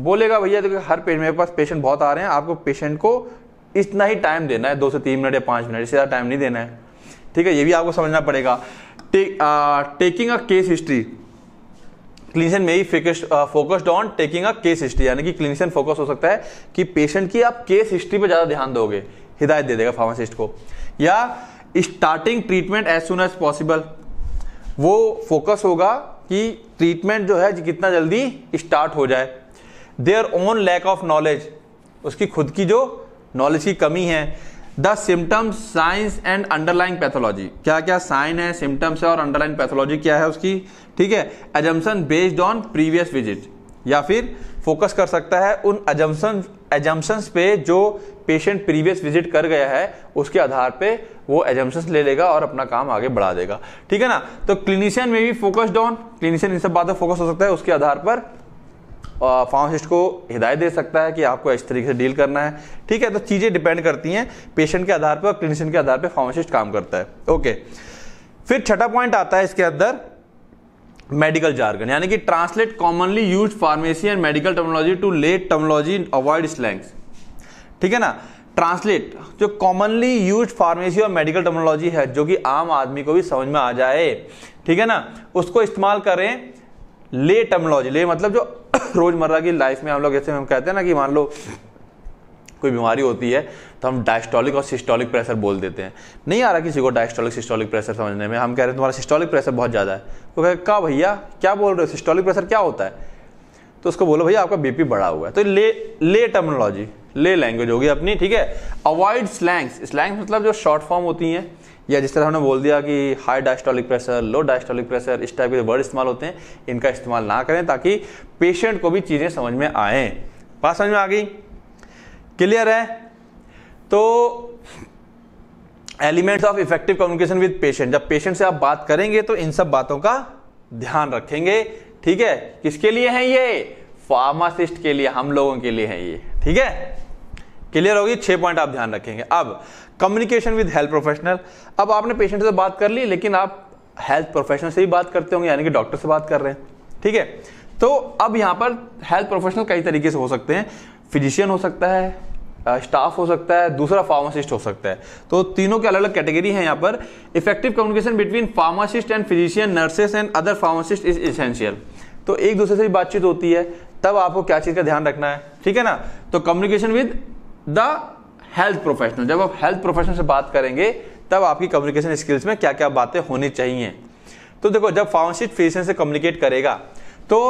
बोलेगा भैया देखो हर पेट मेरे पास पेशेंट बहुत आ रहे हैं आपको पेशेंट को इतना ही टाइम देना है दो से तीन मिनट या पांच मिनट इससे ज़्यादा टाइम नहीं देना है ठीक है ये भी आपको समझना पड़ेगा taking a case history clinician में ही focused on taking a case history यानी कि क्लिनिशियन फोकस हो सकता है कि पेशेंट की आप केस हिस्ट्री पर ज़्यादा ध्यान दोगे हिदायत दे देगा फार्मासिस्ट को या starting treatment as soon as possible वो फोकस होगा कि ट्रीटमेंट जो है कितना जल्दी स्टार्ट हो जाए their own lack of knowledge उसकी खुद की जो नॉलेज की कमी है the symptoms signs and underlying pathology क्या क्या साइन है सिम्टम्स है और अंडरलाइन पैथोलॉजी क्या है उसकी ठीक है assumption based on previous visit या फिर फोकस कर सकता है उन एजम्सन एजम्पन्स पे जो पेशेंट प्रीवियस विजिट कर गया है उसके आधार पे वो एजम्सन ले लेगा और अपना काम आगे बढ़ा देगा ठीक है ना तो क्लिनिशियन में भी फोकस्ड ऑन क्लिनिशियन इन सब बातों फोकस हो सकता है उसके आधार पर फार्मासिस्ट को हिदायत दे सकता है कि आपको इस तरीके से डील करना है ठीक है तो चीज़ें डिपेंड करती हैं पेशेंट के आधार पर और क्लिनिशियन के आधार पर फार्मासिस्ट काम करता है ओके फिर छठा पॉइंट आता है इसके अंदर मेडिकल जार्गन यानी कि translate commonly use pharmacy and medical terminology to lay terminology avoid slangs ठीक है ना ट्रांसलेट जो कॉमनली यूज फार्मेसी और मेडिकल टर्मोलॉजी है जो कि आम आदमी को भी समझ में आ जाए ठीक है ना उसको इस्तेमाल करें ले टर्मोलॉजी ले मतलब जो रोजमर्रा की लाइफ में हम लोग जैसे हम कहते हैं ना कि मान लो कोई बीमारी होती है तो हम डायस्टोलिक और सिस्टोलिक प्रेशर बोल देते हैं नहीं आ रहा किसी को डायस्टोलिक सिस्टोलिक प्रेशर समझने में हम कह रहे हैं तुम्हारा सिस्टोलिक प्रेशर बहुत ज़्यादा है तो कहे का भैया क्या बोल रहे हो सिस्टोलिक प्रेशर क्या होता है तो उसको बोलो भैया आपका बीपी बढ़ा हुआ है तो ले ले टर्मोलॉजी ले लैंग्वेज होगी अपनी ठीक है अवॉइड स्लैंग्स स्लैंग्स मतलब जो शॉर्ट फॉर्म होती हैं या जिस तरह हमने बोल दिया कि high diastolic pressure low diastolic pressure इस टाइप के वर्ड इस्तेमाल होते हैं इनका इस्तेमाल ना करें ताकि पेशेंट को भी चीज़ें समझ में आए बात समझ में आ गई क्लियर है तो elements of effective communication with patient जब पेशेंट से आप बात करेंगे तो इन सब बातों का ध्यान रखेंगे ठीक है किसके लिए है ये फार्मासिस्ट के लिए हम लोगों के लिए है ये ठीक है क्लियर होगी छह पॉइंट आप ध्यान रखेंगे अब कम्युनिकेशन विद हेल्थ प्रोफेशनल अब आपने पेशेंट से तो बात कर ली लेकिन आप हेल्थ प्रोफेशनल से भी बात करते होंगे यानी कि डॉक्टर से बात कर रहे हैं ठीक है तो अब यहाँ पर हेल्थ प्रोफेशनल कई तरीके से हो सकते हैं फिजिशियन हो सकता है स्टाफ हो सकता है दूसरा फार्मासिस्ट हो सकता है तो तीनों के अलग अलग कैटेगरी हैं यहाँ पर effective communication between pharmacist and physician nurses and other pharmacist is essential तो एक दूसरे से बातचीत होती है तब आपको क्या चीज़ का ध्यान रखना है ठीक है ना तो communication with the health professional जब आप हेल्थ प्रोफेशनल से बात करेंगे तब आपकी कम्युनिकेशन स्किल्स में क्या क्या बातें होनी चाहिए तो देखो जब फार्मासिस्ट फिजिशियन से कम्युनिकेट करेगा तो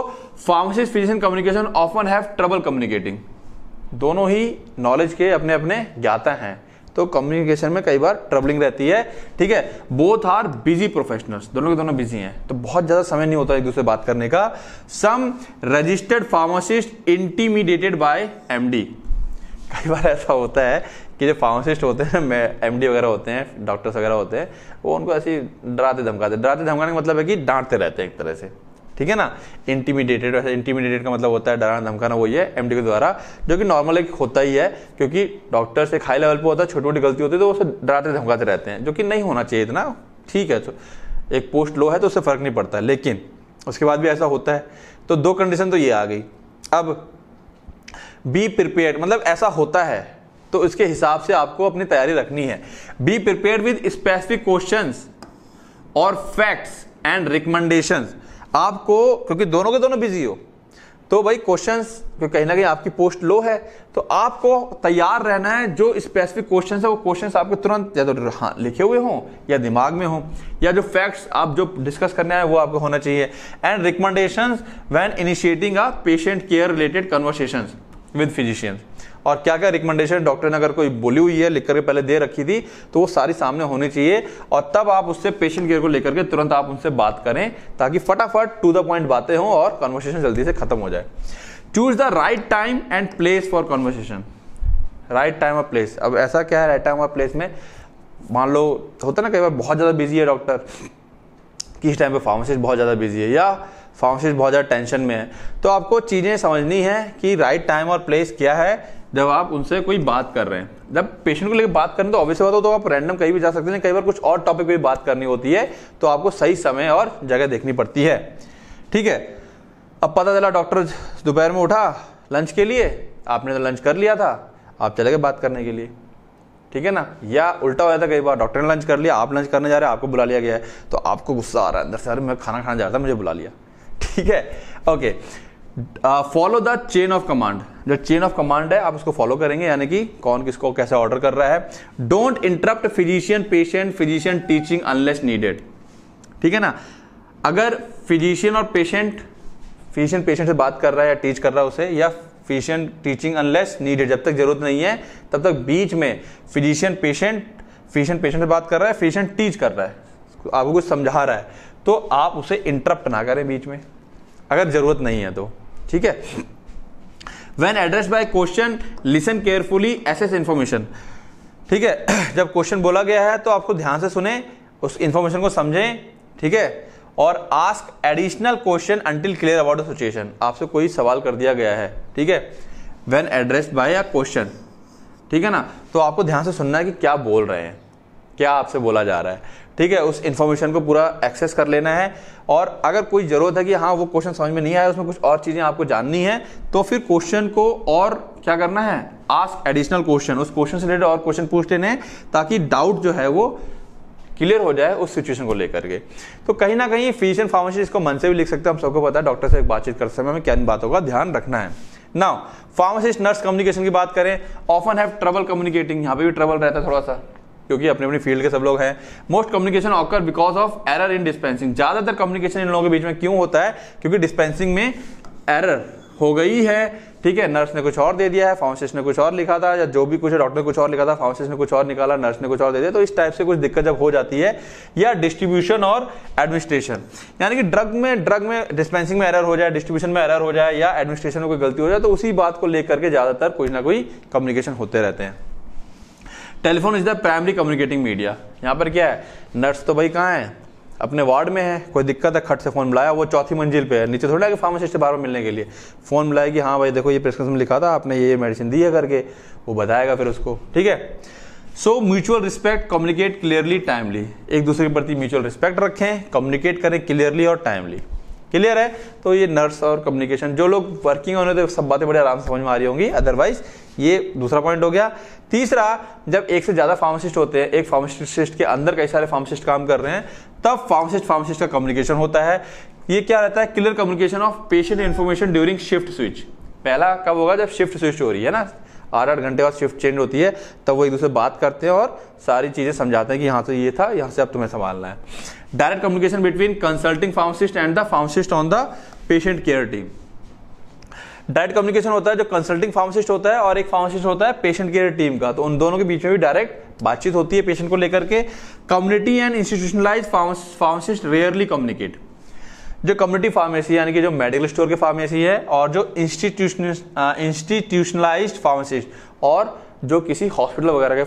pharmacist physician communication often have trouble communicating दोनों ही नॉलेज के अपने अपने ज्ञाता हैं तो कम्युनिकेशन में कई बार ट्रबलिंग रहती है ठीक है बोथ आर बिजी प्रोफेशनल्स दोनों के दोनों बिजी हैं तो बहुत ज़्यादा समय नहीं होता एक दूसरे बात करने का some registered pharmacist intimidated by MD कई बार ऐसा होता है कि जो फार्मासिस्ट होते हैं ना एम वगैरह होते हैं डॉक्टर्स वगैरह होते हैं वो उनको ऐसे डराते धमकाते डराते धमकाने का मतलब है कि डांटते रहते हैं एक तरह से ठीक है ना इंटीमीडिएटेड वैसे इंटीमीडिएटेड का मतलब होता है डराना धमकाना वही है एमडी के द्वारा जो कि नॉर्मल एक होता ही है क्योंकि डॉक्टर से हाई लेवल पे होता है छोटी मोटी गलती होती है तो उसे डराते धमकाते रहते हैं जो कि नहीं होना चाहिए इतना ठीक है तो एक पोस्ट लो है तो उससे फर्क नहीं पड़ता लेकिन उसके बाद भी ऐसा होता है तो दो कंडीशन तो ये आ गई अब बी प्रिपेयर मतलब ऐसा होता है तो इसके हिसाब से आपको अपनी तैयारी रखनी है be prepare with specific question और फैक्ट्स एंड रिकमेंडेशन आपको क्योंकि दोनों के दोनों बिजी हो तो भाई क्वेश्चन कहीं ना कहीं आपकी पोस्ट लो है तो आपको तैयार रहना है जो स्पेसिफिक क्वेश्चन है वो क्वेश्चन आपके तुरंत या तो हाँ, लिखे हुए हों या दिमाग में हों या जो फैक्ट्स आप जो डिस्कस करने आए वो आपको होना चाहिए and recommendation when initiating a patient care related conversation with physicians और क्या क्या रिकमेंडेशन डॉक्टर ने अगर कोई बोली हुई है लिख करके पहले दे रखी थी तो वो सारी सामने होनी चाहिए और तब आप उससे पेशेंट केयर को लेकर के तुरंत आप उनसे बात करें ताकि फटाफट टू द पॉइंट बातें हों और कॉन्वर्सेशन जल्दी से खत्म हो जाए choose the right time and place for conversation right time और प्लेस अब ऐसा क्या है राइट टाइम और प्लेस में मान लो होता ना कई बार बहुत ज़्यादा बिजी है डॉक्टर किस टाइम पे फार्मासिस्ट बहुत ज़्यादा बिजी है या फार्मासिस्ट बहुत ज़्यादा टेंशन में है तो आपको चीज़ें समझनी है कि राइट टाइम और प्लेस क्या है जब आप उनसे कोई बात कर रहे हैं जब पेशेंट को लेकर बात करें तो ऑब्वियस बात हो तो आप रैंडम कहीं भी जा सकते हैं कई बार कुछ और टॉपिक पर बात करनी होती है तो आपको सही समय और जगह देखनी पड़ती है ठीक है अब पता चला डॉक्टर दोपहर में उठा लंच के लिए आपने तो लंच कर लिया था आप चले गए बात करने के लिए ठीक है ना या उल्टा हो जाता कई बार डॉक्टर ने लंच कर लिया आप लंच करने जा रहे हैं आपको बुला लिया गया है तो आपको गुस्सा आ रहा है अंदर से अरे मैं खाना खाना जा रहा था मुझे बुला लिया ठीक है okay follow the chain of command जो चेन ऑफ कमांड है आप उसको फॉलो करेंगे यानी कि कौन किसको कैसे ऑर्डर कर रहा है don't interrupt physician patient physician teaching unless needed ठीक है ना अगर फिजिशियन और पेशेंट फिजिशियन पेशेंट से बात कर रहा है या टीच कर रहा है उसे या फिजिशियन टीचिंग अनलेस नीडेड जब तक जरूरत नहीं है तब तक बीच में फिजिशियन पेशेंट फिजिशियन पेशेंट से बात कर रहा है फिजिशियन टीच कर रहा है आपको कुछ समझा रहा है तो आप उसे इंटरप्ट ना करें बीच में अगर जरूरत नहीं है तो ठीक है when address by question listen carefully as information ठीक है जब क्वेश्चन बोला गया है तो आपको ध्यान से सुने उस इंफॉर्मेशन को समझें ठीक है और ask additional question until clear about the situation आपसे कोई सवाल कर दिया गया है ठीक है when address by a question ठीक है ना तो आपको ध्यान से सुनना है कि क्या बोल रहे हैं क्या आपसे बोला जा रहा है ठीक है उस इन्फॉर्मेशन को पूरा एक्सेस कर लेना है और अगर कोई ज़रूरत है कि हाँ वो क्वेश्चन समझ में नहीं आया उसमें कुछ और चीज़ें आपको जाननी है तो फिर क्वेश्चन को और क्या करना है आस्क एडिशनल क्वेश्चन उस क्वेश्चन से रिलेटेड और क्वेश्चन पूछ लेने ताकि डाउट जो है वो क्लियर हो जाए उस सिचुएशन को लेकर के तो कहीं ना कहीं फिजिशियन फार्मासिस्ट इसको मन से भी लिख सकते हैं हम सबको पता है डॉक्टर से एक बातचीत करते समय हमें क्या बातों का ध्यान रखना है नाउ फार्मासिस्ट नर्स कम्युनिकेशन की बात करें ऑफन हैव ट्रबल कम्युनिकेटिंग यहाँ पे भी ट्रबल रहता है थोड़ा सा क्योंकि अपने अपने फील्ड के सब लोग हैं most communication occur because of error in dispensing ज़्यादातर कम्युनिकेशन इन लोगों के बीच में क्यों होता है क्योंकि डिस्पेंसिंग में एरर हो गई है ठीक है नर्स ने कुछ और दे दिया है फाउंडेशन ने कुछ और लिखा था या जो भी कुछ है डॉक्टर ने कुछ और लिखा था फाउंडेशन ने कुछ और निकाला नर्स ने कुछ और दे दिया तो इस टाइप से कुछ दिक्कत जब हो जाती है या डिस्ट्रीब्यूशन और एडमिनिस्ट्रेशन यानी कि ड्रग में ड्रग में डिस्पेंसिंग में एरर हो जाए डिस्ट्रीब्यूशन में एरर हो जाए या एडमिनिस्ट्रेशन में कोई गलती हो जाए तो उसी बात को लेकर के ज़्यादातर कोई ना कोई कम्युनिकेशन होते रहते हैं telephone is the primary communicating media यहाँ पर क्या है नर्स तो भाई कहाँ है अपने वार्ड में है कोई दिक्कत है खट से फ़ोन बुलाया वो चौथी मंजिल पे है नीचे थोड़ा कि फार्मासिस्ट से बार मिलने के लिए फ़ोन कि हाँ भाई देखो ये प्रिस्क्रिप्शन में लिखा था आपने ये मेडिसिन दी है करके वो बताएगा फिर उसको ठीक है so mutual respect communicate clearly timely एक दूसरे के प्रति म्यूचुअल रिस्पेक्ट रखें कम्युनिकेट करें क्लियरली और टाइमली क्लियर है तो ये नर्स और कम्युनिकेशन जो लोग वर्किंग होने तो सब बातें बड़े आराम से समझ में आ रही होंगी अदरवाइज ये दूसरा पॉइंट हो गया तीसरा जब एक से ज़्यादा फार्मासिस्ट होते हैं एक फार्मासिस्ट के अंदर कई सारे फार्मासिस्ट काम कर रहे हैं तब फार्मासिस्ट फार्मासिस्ट का कम्युनिकेशन होता है ये क्या रहता है clear communication of patient information during shift switch पहला कब होगा जब शिफ्ट स्विच हो रही है ना आठ आठ घंटे बाद शिफ्ट चेंज होती है तब वो एक दूसरे बात करते हैं और सारी चीज़ें समझाते हैं कि यहाँ से ये था यहाँ से अब तुम्हें संभालना है direct communication between consulting pharmacist and the pharmacist on the patient care team direct communication होता है जो कंसल्टिंग फार्मासिस्ट होता है और एक फार्मासिस्ट होता है पेशेंट केयर टीम का तो उन दोनों के बीच में भी डायरेक्ट बातचीत होती है पेशेंट को लेकर के community and institutionalize pharmacist rarely communicate जो कम्युनिटी फार्मेसी यानी कि जो मेडिकल स्टोर के फार्मेसी है और जो इंस्टीट्यूशन इंस्टीट्यूशनलाइज फार्मासिस्ट और जो किसी हॉस्पिटल वगैरह के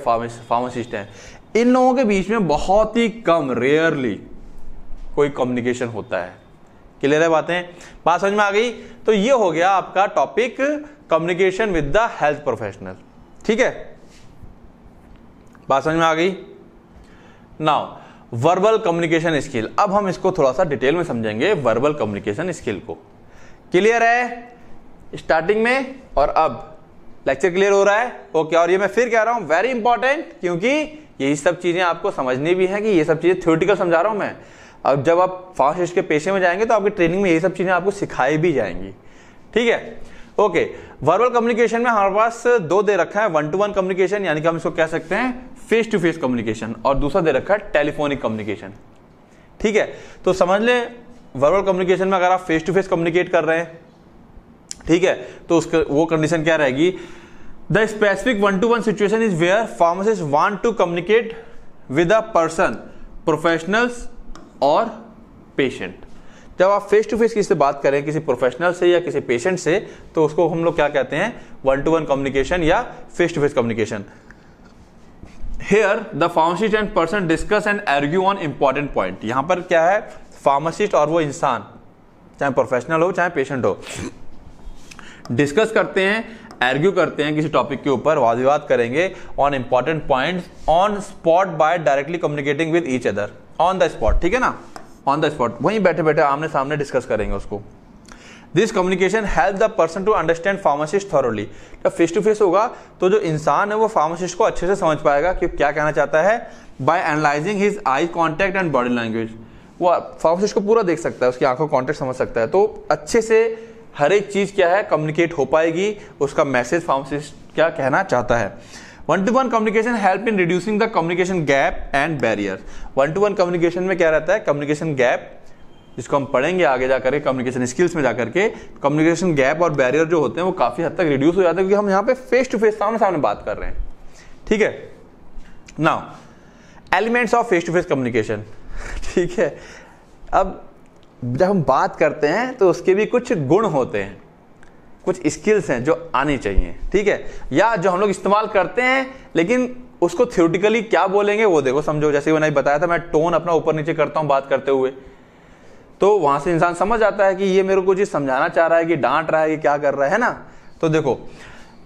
फार्मासिस्ट हैं इन लोगों के बीच में बहुत ही कम रेयरली कोई कम्युनिकेशन होता है क्लियर है बातें बात समझ में आ गई तो ये हो गया आपका topic communication with the health professional ठीक है बात समझ में आ गई नाउ वर्बल कम्युनिकेशन स्किल अब हम इसको थोड़ा सा डिटेल में समझेंगे वर्बल कम्युनिकेशन स्किल को क्लियर है स्टार्टिंग में और अब लेक्चर क्लियर हो रहा है ओके और ये मैं फिर कह रहा हूं वेरी इंपॉर्टेंट क्योंकि यही सब चीज़ें आपको समझनी भी है कि ये सब चीज़ें थ्योरिटिकल समझा रहा हूं मैं अब जब आप फास्ट के पेशे में जाएंगे तो आपकी ट्रेनिंग में ये सब चीज़ें आपको सिखाई भी जाएंगी ठीक है ओके वर्बल कम्युनिकेशन में हमारे पास दो दे रखा है वन टू वन कम्युनिकेशन यानी कि हम इसको कह सकते हैं फेस टू फेस कम्युनिकेशन और दूसरा दे रखा है टेलीफोनिक कम्युनिकेशन ठीक है तो समझ लें वर्बल कम्युनिकेशन में अगर आप फेस टू फेस कम्युनिकेट कर रहे हैं ठीक है तो उसका वो कंडीशन क्या रहेगी the specific one to one situation is where pharmacist want to communicate with a person professionals और पेशेंट जब आप फेस टू फेस किसी से बात करें किसी प्रोफेशनल से या किसी पेशेंट से तो उसको हम लोग क्या कहते हैं वन टू वन कम्युनिकेशन या face to face communication here the pharmacist and person discuss and argue on important point यहां पर क्या है फार्मासिस्ट और वो इंसान चाहे प्रोफेशनल हो चाहे पेशेंट हो डिस्कस करते हैं एर्ग्यू करते हैं किसी टॉपिक के ऊपर वाद विवाद करेंगे on important point on spot by directly communicating with each other on the spot ठीक है ना ऑन द स्पॉट वहीं बैठे बैठे आमने सामने डिस्कस करेंगे उसको this communication help the person to understand pharmacist thoroughly जब फेस टू फेस होगा तो जो इंसान है वो फार्मासिस्ट को अच्छे से समझ पाएगा कि क्या कहना चाहता है by analysing his eye contact and body language वो फार्मासिस्ट को पूरा देख सकता है उसकी आंखों कॉन्टैक्ट समझ सकता है तो अच्छे से हर एक चीज़ क्या है कम्युनिकेट हो पाएगी उसका मैसेज फार्मासिस्ट क्या कहना चाहता है one to one communication help in reducing the communication gap and barrier one to one communication में क्या रहता है कम्युनिकेशन गैप जिसको हम पढ़ेंगे आगे जा करके कम्युनिकेशन स्किल्स में जा करके कम्युनिकेशन गैप और बैरियर जो होते हैं वो काफ़ी हद तक रिड्यूस हो जाते हैं क्योंकि हम यहाँ पे फेस टू फेस सामने सामने बात कर रहे हैं ठीक है now elements of face to face communication ठीक है अब जब हम बात करते हैं तो उसके भी कुछ गुण होते हैं कुछ स्किल्स हैं जो आनी चाहिए ठीक है या जो हम लोग इस्तेमाल करते हैं लेकिन उसको थ्योरेटिकली क्या बोलेंगे वो देखो समझो जैसे मैंने बताया था मैं टोन अपना ऊपर नीचे करता हूँ बात करते हुए तो वहां से इंसान समझ आता है कि ये मेरे को जी समझाना चाह रहा है कि डांट रहा है कि क्या कर रहा है ना तो देखो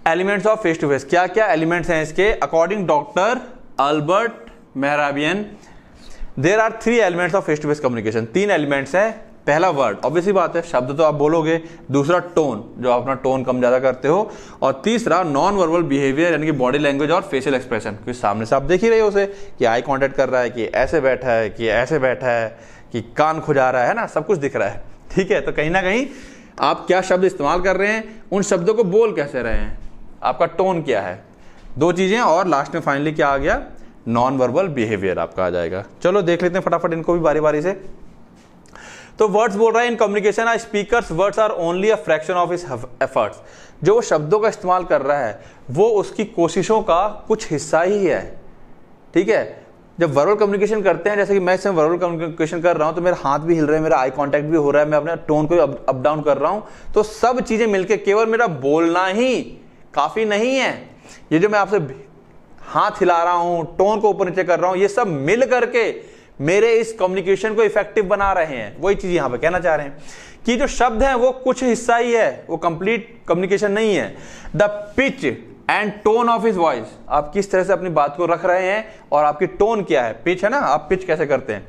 elements of face to face क्या क्या एलिमेंट्स हैं इसके according doctor Albert Mehrabian there are three elements of face to face communication तीन एलिमेंट्स हैं पहला वर्ड ऑब्वियसली बात है शब्द तो आप बोलोगे दूसरा टोन जो आप अपना टोन कम ज़्यादा करते हो और तीसरा नॉन वर्बल बिहेवियर यानी कि बॉडी लैंग्वेज और फेशियल एक्सप्रेशन क्योंकि सामने से आप देख ही रहे हो उसे कि आई कॉन्टेक्ट कर रहा है कि ऐसे बैठा है कि ऐसे बैठा है कि कान खुजा रहा है ना सब कुछ दिख रहा है ठीक है तो कहीं ना कहीं आप क्या शब्द इस्तेमाल कर रहे हैं उन शब्दों को बोल कैसे रहे हैं आपका टोन क्या है दो चीज़ें और लास्ट में फाइनली क्या आ गया नॉन वर्बल बिहेवियर आपका आ जाएगा चलो देख लेते हैं फटाफट इनको भी बारी बारी से तो वर्ड्स बोल रहा है in communication are speaker words are only a fraction of his efforts जो वो शब्दों का इस्तेमाल कर रहा है वो उसकी कोशिशों का कुछ हिस्सा ही है ठीक है जब वर्बल कम्युनिकेशन करते हैं जैसे कि मैं इस समय वर्बल कम्युनिकेशन कर रहा हूं तो मेरे हाथ भी हिल रहे हैं मेरा आई कांटेक्ट भी हो रहा है मैं अपने टोन को अप डाउन कर रहा हूं तो सब चीजें मिलकर केवल मेरा बोलना ही काफी नहीं है ये जो मैं आपसे हाथ हिला रहा हूं टोन को ऊपर नीचे कर रहा हूं ये सब मिल करके मेरे इस कम्युनिकेशन को इफेक्टिव बना रहे हैं वही चीज यहां पर कहना चाह रहे हैं कि जो शब्द है वो कुछ हिस्सा ही है वो कंप्लीट कम्युनिकेशन नहीं है the pitch and tone of his voice आप किस तरह से अपनी बात को रख रहे हैं और आपकी टोन क्या है पिच है ना आप पिच कैसे करते हैं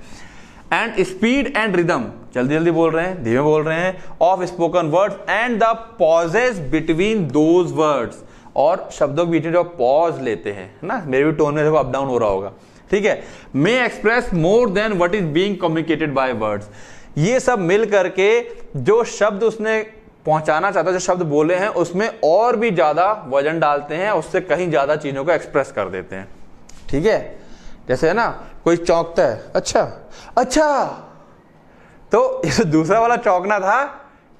एंड स्पीड एंड रिदम जल्दी जल्दी बोल रहे हैं धीमे बोल रहे हैं of spoken word and the pauses between those words और शब्दों के बीच में जो पॉज लेते हैं ना मेरे भी टोन में देखो अप डाउन हो रहा होगा ठीक है may express more than what is being communicated by words ये सब मिल करके जो शब्द उसने पहुंचाना चाहता है जो शब्द बोले हैं उसमें और भी ज्यादा वजन डालते हैं उससे कहीं ज्यादा चीजों को एक्सप्रेस कर देते हैं ठीक है जैसे है ना कोई चौंकता है अच्छा अच्छा तो, तो दूसरा वाला चौंकना था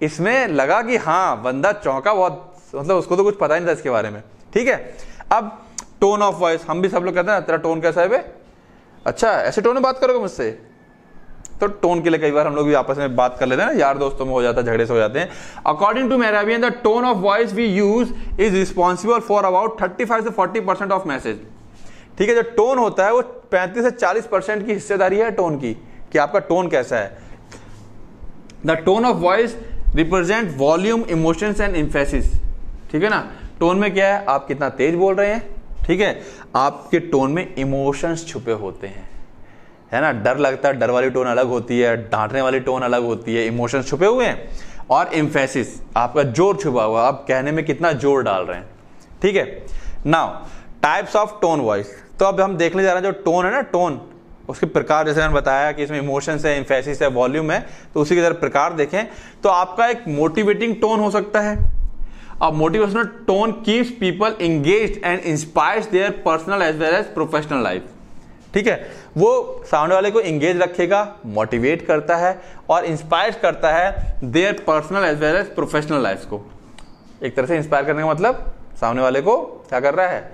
इसमें लगा कि हाँ बंदा चौंका बहुत मतलब उसको तो कुछ पता ही नहीं था इसके बारे में ठीक है अब टोन ऑफ वॉइस हम भी सब लोग कहते हैं तेरा टोन कैसा है अच्छा ऐसे टोन में बात करोगे मुझसे तो टोन के लिए कई बार हम लोग भी आपस में बात कर लेते हैं यार दोस्तों में हो जाता है झगड़े से हो जाते हैं according to Mehrabian the tone of voice we use is responsible for about thirty five से फोर्टी परसेंट ऑफ मैसेज ठीक है जो टोन होता है वो पैंतीस से चालीस परसेंट की हिस्सेदारी है टोन की कि आपका टोन कैसा है the tone of voice represent volume emotions and emphasis ठीक है ना टोन में क्या है आप कितना तेज बोल रहे हैं ठीक है आपके टोन में इमोशंस छुपे होते हैं है ना डर लगता है डर वाली टोन अलग होती है डांटने वाली टोन अलग होती है इमोशंस छुपे हुए हैं और इम्फेसिस आपका जोर छुपा हुआ आप कहने में कितना जोर डाल रहे हैं ठीक है now types of tone voice तो अब हम देखने जा रहे हैं जो टोन है ना टोन उसके प्रकार जैसे मैंने बताया कि इसमें इमोशंस है इम्फेसिस है वॉल्यूम है तो उसी के तरह प्रकार देखें तो आपका एक मोटिवेटिंग टोन हो सकता है a motivational tone keeps people engage and inspires their personal as well as professional life ठीक है वो सामने वाले को इंगेज रखेगा मोटिवेट करता है और इंस्पायर करता है their personal as well as professional life को एक तरह से इंस्पायर करने का मतलब सामने वाले को क्या कर रहा है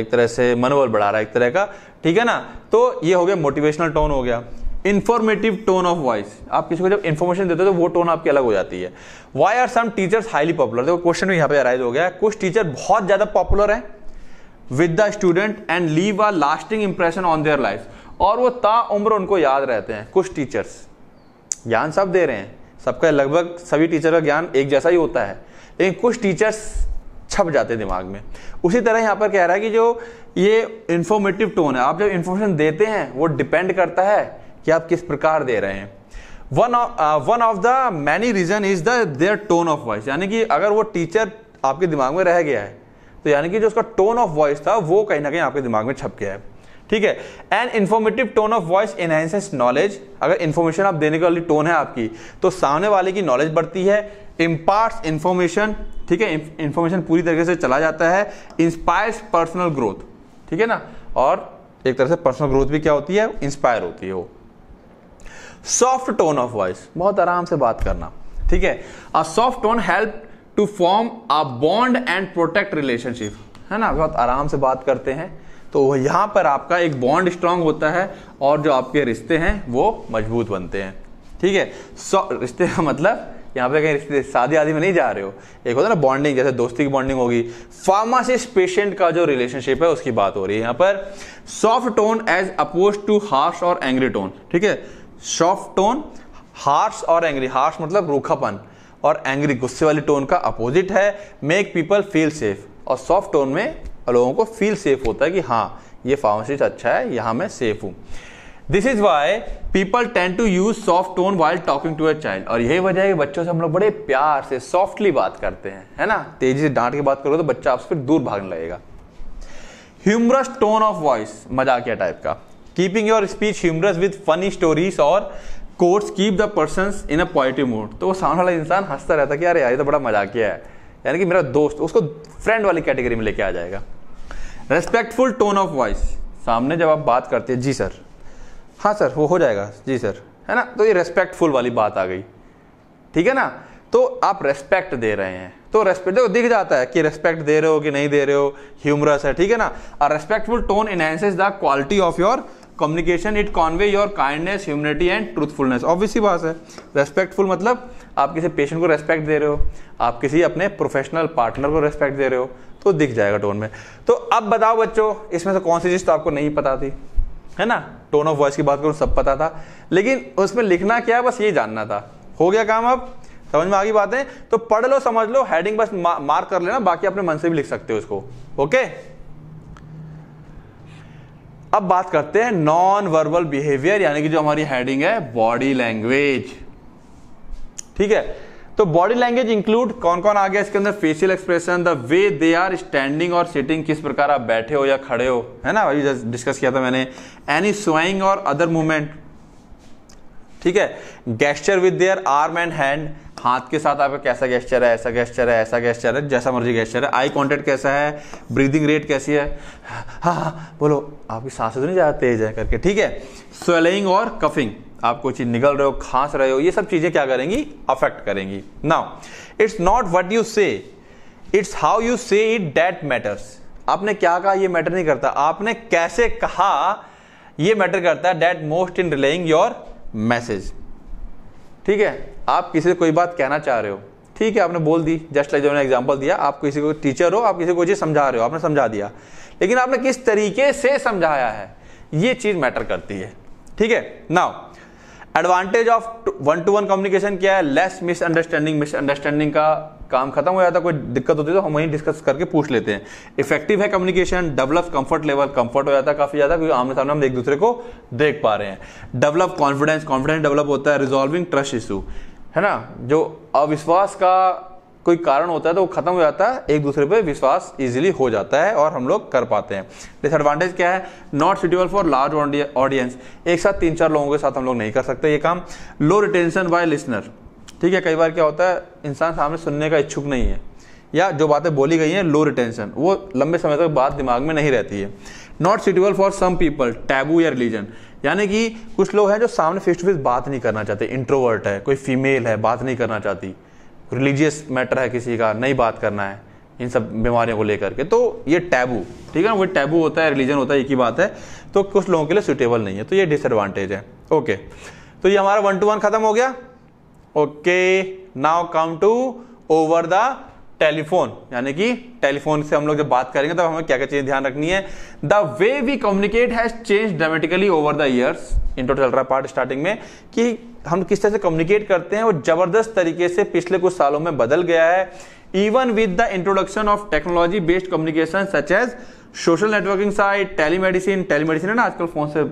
एक तरह से मनोबल बढ़ा रहा है एक तरह का ठीक है ना तो ये हो गया मोटिवेशनल टोन हो गया इन्फॉर्मेटिव टोन ऑफ वॉइस आप किसी को जब इन्फॉर्मेशन देते हो तो वो टोन आपकी अलग हो जाती है why are some teachers highly popular देखो क्वेश्चन भी यहाँ पे अराइज हो गया कुछ टीचर बहुत ज्यादा पॉपुलर है with the student and leave a lasting impression on their life और वो ता उम्र उनको याद रहते हैं कुछ टीचर्स ज्ञान सब दे रहे हैं सबका लगभग सभी टीचर का ज्ञान एक जैसा ही होता है लेकिन कुछ टीचर्स छप जाते हैं दिमाग में उसी तरह यहाँ पर कह रहा है कि जो ये इन्फॉर्मेटिव टोन है आप जब इन्फॉर्मेशन देते हैं वो डिपेंड करता है कि आप किस प्रकार दे रहे हैं one one of the many reason is the their tone of voice यानी कि अगर वो टीचर आपके दिमाग में रह गया है तो यानी कि जो उसका टोन ऑफ वॉइस था वो कहीं ना कहीं आपके दिमाग में छप गया है ठीक है an informative tone of voice enhances knowledge अगर इन्फॉर्मेशन आप देने के वाली टोन है आपकी तो सामने वाले की नॉलेज बढ़ती है इम्पार्ट इन्फॉर्मेशन ठीक है इन्फॉर्मेशन पूरी तरीके से चला जाता है इंस्पायर्स पर्सनल ग्रोथ ठीक है ना और एक तरह से पर्सनल ग्रोथ भी क्या होती है इंस्पायर होती है वो सॉफ्ट टोन ऑफ वॉइस बहुत आराम से बात करना ठीक है a soft tone help to form a bond and protect relationship है ना बहुत आराम से बात करते हैं तो यहां पर आपका एक बॉन्ड स्ट्रांग होता है और जो आपके रिश्ते हैं वो मजबूत बनते हैं ठीक है सो रिश्ते का मतलब यहां पे कहीं रिश्ते शादी आदि में नहीं जा रहे हो एक होता है ना बॉन्डिंग जैसे दोस्ती की बॉन्डिंग होगी फार्मासिस्ट पेशेंट का जो रिलेशनशिप है उसकी बात हो रही है यहां पर soft tone as oppose to harsh और एंग्री टोन ठीक है सॉफ्ट टोन हार्श और एंग्री हार्श मतलब रूखापन और एंग्री गुस्से वाली टोन का अपोजिट है मेक पीपल फील सेफ और सॉफ्ट टोन में लोगों को फील सेफ होता है कि हाँ ये फार्मासिस्ट अच्छा है यहाँ मैं सेफ हूँ this is why people tend to use soft tone while talking to a child और यही वजह है कि बच्चों से हम लोग बड़े प्यार से सॉफ्टली बात करते हैं है ना तेजी से डांट के बात करो तो बच्चा आपसे फिर दूर भागने लगेगा ह्यूमरस टोन ऑफ वॉइस मजाकिया टाइप का keeping your speech humorous with funny stories और course keep the person in a positive mood तो वो सामने वाला इंसान हंसता रहता कि यार यार ये तो बड़ा किया है यानी कि मेरा दोस्त उसको फ्रेंड वाली कैटेगरी में लेके आ जाएगा रेस्पेक्टफुल टोन ऑफ वॉइस सामने जब आप बात करते हैं जी सर हाँ सर वो हो जाएगा जी सर है ना तो ये रेस्पेक्टफुल वाली बात आ गई ठीक है ना तो आप रेस्पेक्ट दे रहे हैं तो रेस्पेक्ट देखो दिख जाता है कि रेस्पेक्ट दे रहे हो कि नहीं दे रहे हो ह्यूमरस है ठीक है ना और respectful tone enhances the quality of your communication it convey your kindness humanity and truthfulness obviously बात है रेस्पेक्टफुल मतलब आप किसी पेशेंट को रेस्पेक्ट दे रहे हो आप किसी अपने प्रोफेशनल पार्टनर को रेस्पेक्ट दे रहे हो तो दिख जाएगा टोन में तो अब बताओ बच्चों इसमें से कौन सी चीज़ तो आपको नहीं पता थी है ना टोन ऑफ वॉइस की बात करूँ सब पता था लेकिन उसमें लिखना क्या बस ये जानना था हो गया काम अब समझ में आ गई बातें तो पढ़ लो समझ लो हेडिंग बस मार्क कर लेना बाकी अपने मन से भी लिख सकते हो उसको ओके अब बात करते हैं नॉन वर्बल बिहेवियर यानी कि जो हमारी हेडिंग है बॉडी लैंग्वेज ठीक है तो बॉडी लैंग्वेज इंक्लूड कौन कौन आ गया इसके अंदर facial expression the way they are standing और सिटिंग किस प्रकार आप बैठे हो या खड़े हो है ना अभी डिस्कस किया था मैंने एनी स्वाइंग और अदर मूवमेंट ठीक है gesture with their arm and hand हाथ के साथ आपका कैसा गेस्चर है ऐसा गेस्चर है ऐसा गेस्चर है जैसा मर्जी गेस्चर है आई कॉन्टेक्ट कैसा है ब्रीदिंग रेट कैसी है हाँ हाँ बोलो आपकी सांसें तो नहीं ज़्यादा तेज है करके ठीक है स्वेलिंग और कफिंग आप कोई चीज निकल रहे हो खांस रहे हो ये सब चीज़ें क्या करेंगी अफेक्ट करेंगी now it's not what you say it's how you say it that matters आपने क्या कहा ये मैटर नहीं करता आपने कैसे कहा ये मैटर करता है that most in relaying your message ठीक है आप किसी से कोई बात कहना चाह रहे हो ठीक है आपने बोल दी जस्ट लाइक जो मैंने एग्जाम्पल दिया आप किसी को टीचर हो आप किसी को चीज़ समझा रहे हो आपने समझा दिया लेकिन आपने किस तरीके से समझाया है ये चीज़ मैटर करती है ठीक है now advantage of one to one communication क्या है लेस मिसअंडरस्टैंडिंग मिसअंडरस्टैंडिंग का काम खत्म हो जाता कोई दिक्कत होती है तो हम वहीं डिस्कस करके पूछ लेते हैं इफेक्टिव है communication develop comfort level comfort हो जाता है काफी ज्यादा क्योंकि आमने सामने हम एक दूसरे को देख पा रहे हैं डेवलप कॉन्फिडेंस कॉन्फिडेंस डेवलप होता है रिजॉल्विंग ट्रस्ट इशू है ना जो अविश्वास का कोई कारण होता है तो वो खत्म हो जाता है एक दूसरे पे विश्वास इजीली हो जाता है और हम लोग कर पाते हैं डिसएडवांटेज क्या है not suitable for large audience एक साथ तीन चार लोगों के साथ हम लोग नहीं कर सकते ये काम लो रिटेंशन बाय लिसनर ठीक है कई बार क्या होता है इंसान सामने सुनने का इच्छुक नहीं है या जो बातें बोली गई हैं लो रिटेंशन वो लंबे समय तक बात दिमाग में नहीं रहती है not suitable for some people taboo या रिलीजन यानी कि कुछ लोग हैं जो सामने फेस टू फेस बात नहीं करना चाहते इंट्रोवर्ट है कोई फीमेल है बात नहीं करना चाहती रिलीजियस मैटर है किसी का नहीं बात करना है इन सब बीमारियों को लेकर के तो ये टैबू ठीक है ना वो टैबू होता है रिलीजन होता है एक ही बात है तो कुछ लोगों के लिए सुटेबल नहीं है तो ये डिसएडवांटेज है ओके तो ये हमारा वन टू वन खत्म हो गया okay now come to over the telephone यानी कि टेलीफोन से हम लोग जब बात करेंगे तब तो हमें क्या क्या चीज़ ध्यान रखनी है the way we communicate has change dramatically over the years intro चल रहा पार्ट स्टार्टिंग में कि हम किस तरह से कम्युनिकेट करते हैं वो जबरदस्त तरीके से पिछले कुछ सालों में बदल गया है even with the introduction of technology based communication such as social networking site telemedicine telemedicine है ना आजकल फ़ोन से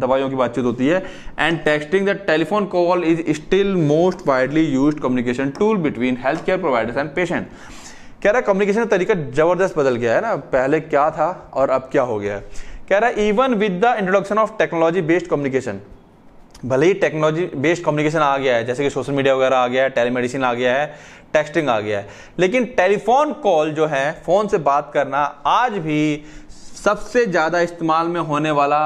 दवाइयों की बातचीत होती है and texting the telephone call is still most widely use communication tool between health care providers and patient कह रहा है कम्युनिकेशन का तरीका ज़बरदस्त बदल गया है ना पहले क्या था और अब क्या हो गया है कह रहा है even with the introduction of technology based communication भले ही टेक्नोलॉजी बेस्ड कम्युनिकेशन आ गया है जैसे कि सोशल मीडिया वगैरह आ गया है टेलीमेडिसिन आ गया है टेक्स्टिंग आ गया है लेकिन टेलीफोन कॉल जो है फ़ोन से बात करना आज भी सबसे ज़्यादा इस्तेमाल में होने वाला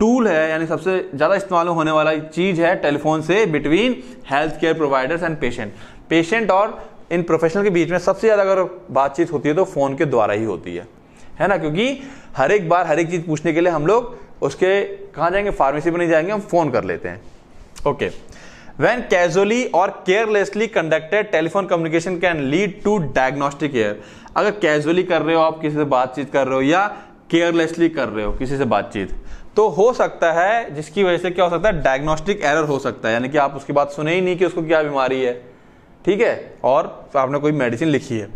टूल है यानी सबसे ज़्यादा इस्तेमाल में होने वाला चीज़ है टेलीफोन से between health care providers and patient patient और इन प्रोफेशनल के बीच में सबसे ज़्यादा अगर बातचीत होती है तो फ़ोन के द्वारा ही होती है है ना क्योंकि हर एक बार हर एक चीज़ पूछने के लिए हम लोग उसके कहाँ जाएंगे फार्मेसी पर नहीं जाएंगे हम फ़ोन कर लेते हैं ओके okay. वेन कैजुअली और carelessly conducted telephone communication can lead to diagnostic error अगर कैजुअली कर रहे हो आप किसी से बातचीत कर रहे हो या केयरलेसली कर रहे हो किसी से बातचीत तो हो सकता है जिसकी वजह से क्या हो सकता है डायग्नोस्टिक एरर हो सकता है यानी कि आप उसकी बात सुने ही नहीं कि उसको क्या बीमारी है ठीक है और आपने कोई मेडिसिन लिखी है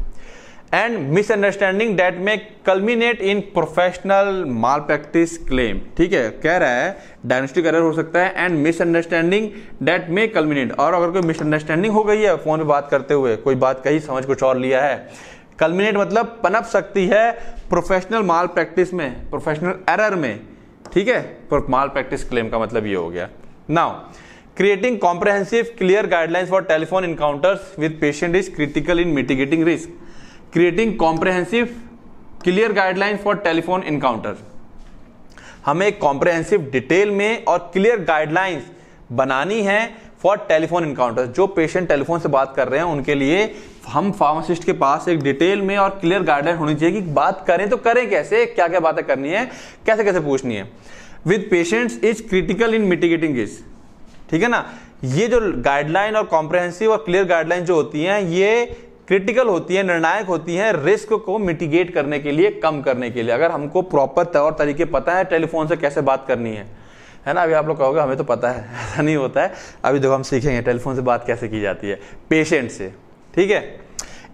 and misunderstanding that may culminate in professional malpractice claim ठीक है कह रहा है डायनेस्टिक एरर हो सकता है and misunderstanding that may culminate और अगर कोई मिसअंडरस्टैंडिंग हो गई है फोन पे बात करते हुए कोई बात कही समझ कुछ और लिया है कल्मिनेट मतलब पनप सकती है प्रोफेशनल माल प्रैक्टिस में प्रोफेशनल एरर में ठीक है माल प्रैक्टिस क्लेम का मतलब ये हो गया now creating comprehensive clear guidelines for telephone encounters with patient is critical in mitigating risk creating comprehensive clear guideline for telephone encounter हमें कॉम्प्रेहेंसिव डिटेल में और क्लियर गाइडलाइंस बनानी है फॉर टेलीफोन इनकाउंटर जो पेशेंट टेलीफोन से बात कर रहे हैं उनके लिए हम फार्मासिस्ट के पास एक डिटेल में और क्लियर गाइडलाइन होनी चाहिए कि बात करें तो करें कैसे क्या क्या बातें करनी है कैसे कैसे पूछनी है with patients is critical in mitigating is ठीक है ना ये जो गाइडलाइन और कॉम्प्रहेंसिव और क्लियर गाइडलाइन जो होती हैं ये क्रिटिकल होती है निर्णायक होती है रिस्क को मिटिगेट करने के लिए कम करने के लिए अगर हमको प्रॉपर तौर तरीके पता है टेलीफोन से कैसे बात करनी है है ना अभी आप लोग कहोगे हमें तो पता है ऐसा नहीं होता है अभी देखो हम सीखेंगे टेलीफोन से बात कैसे की जाती है पेशेंट से ठीक है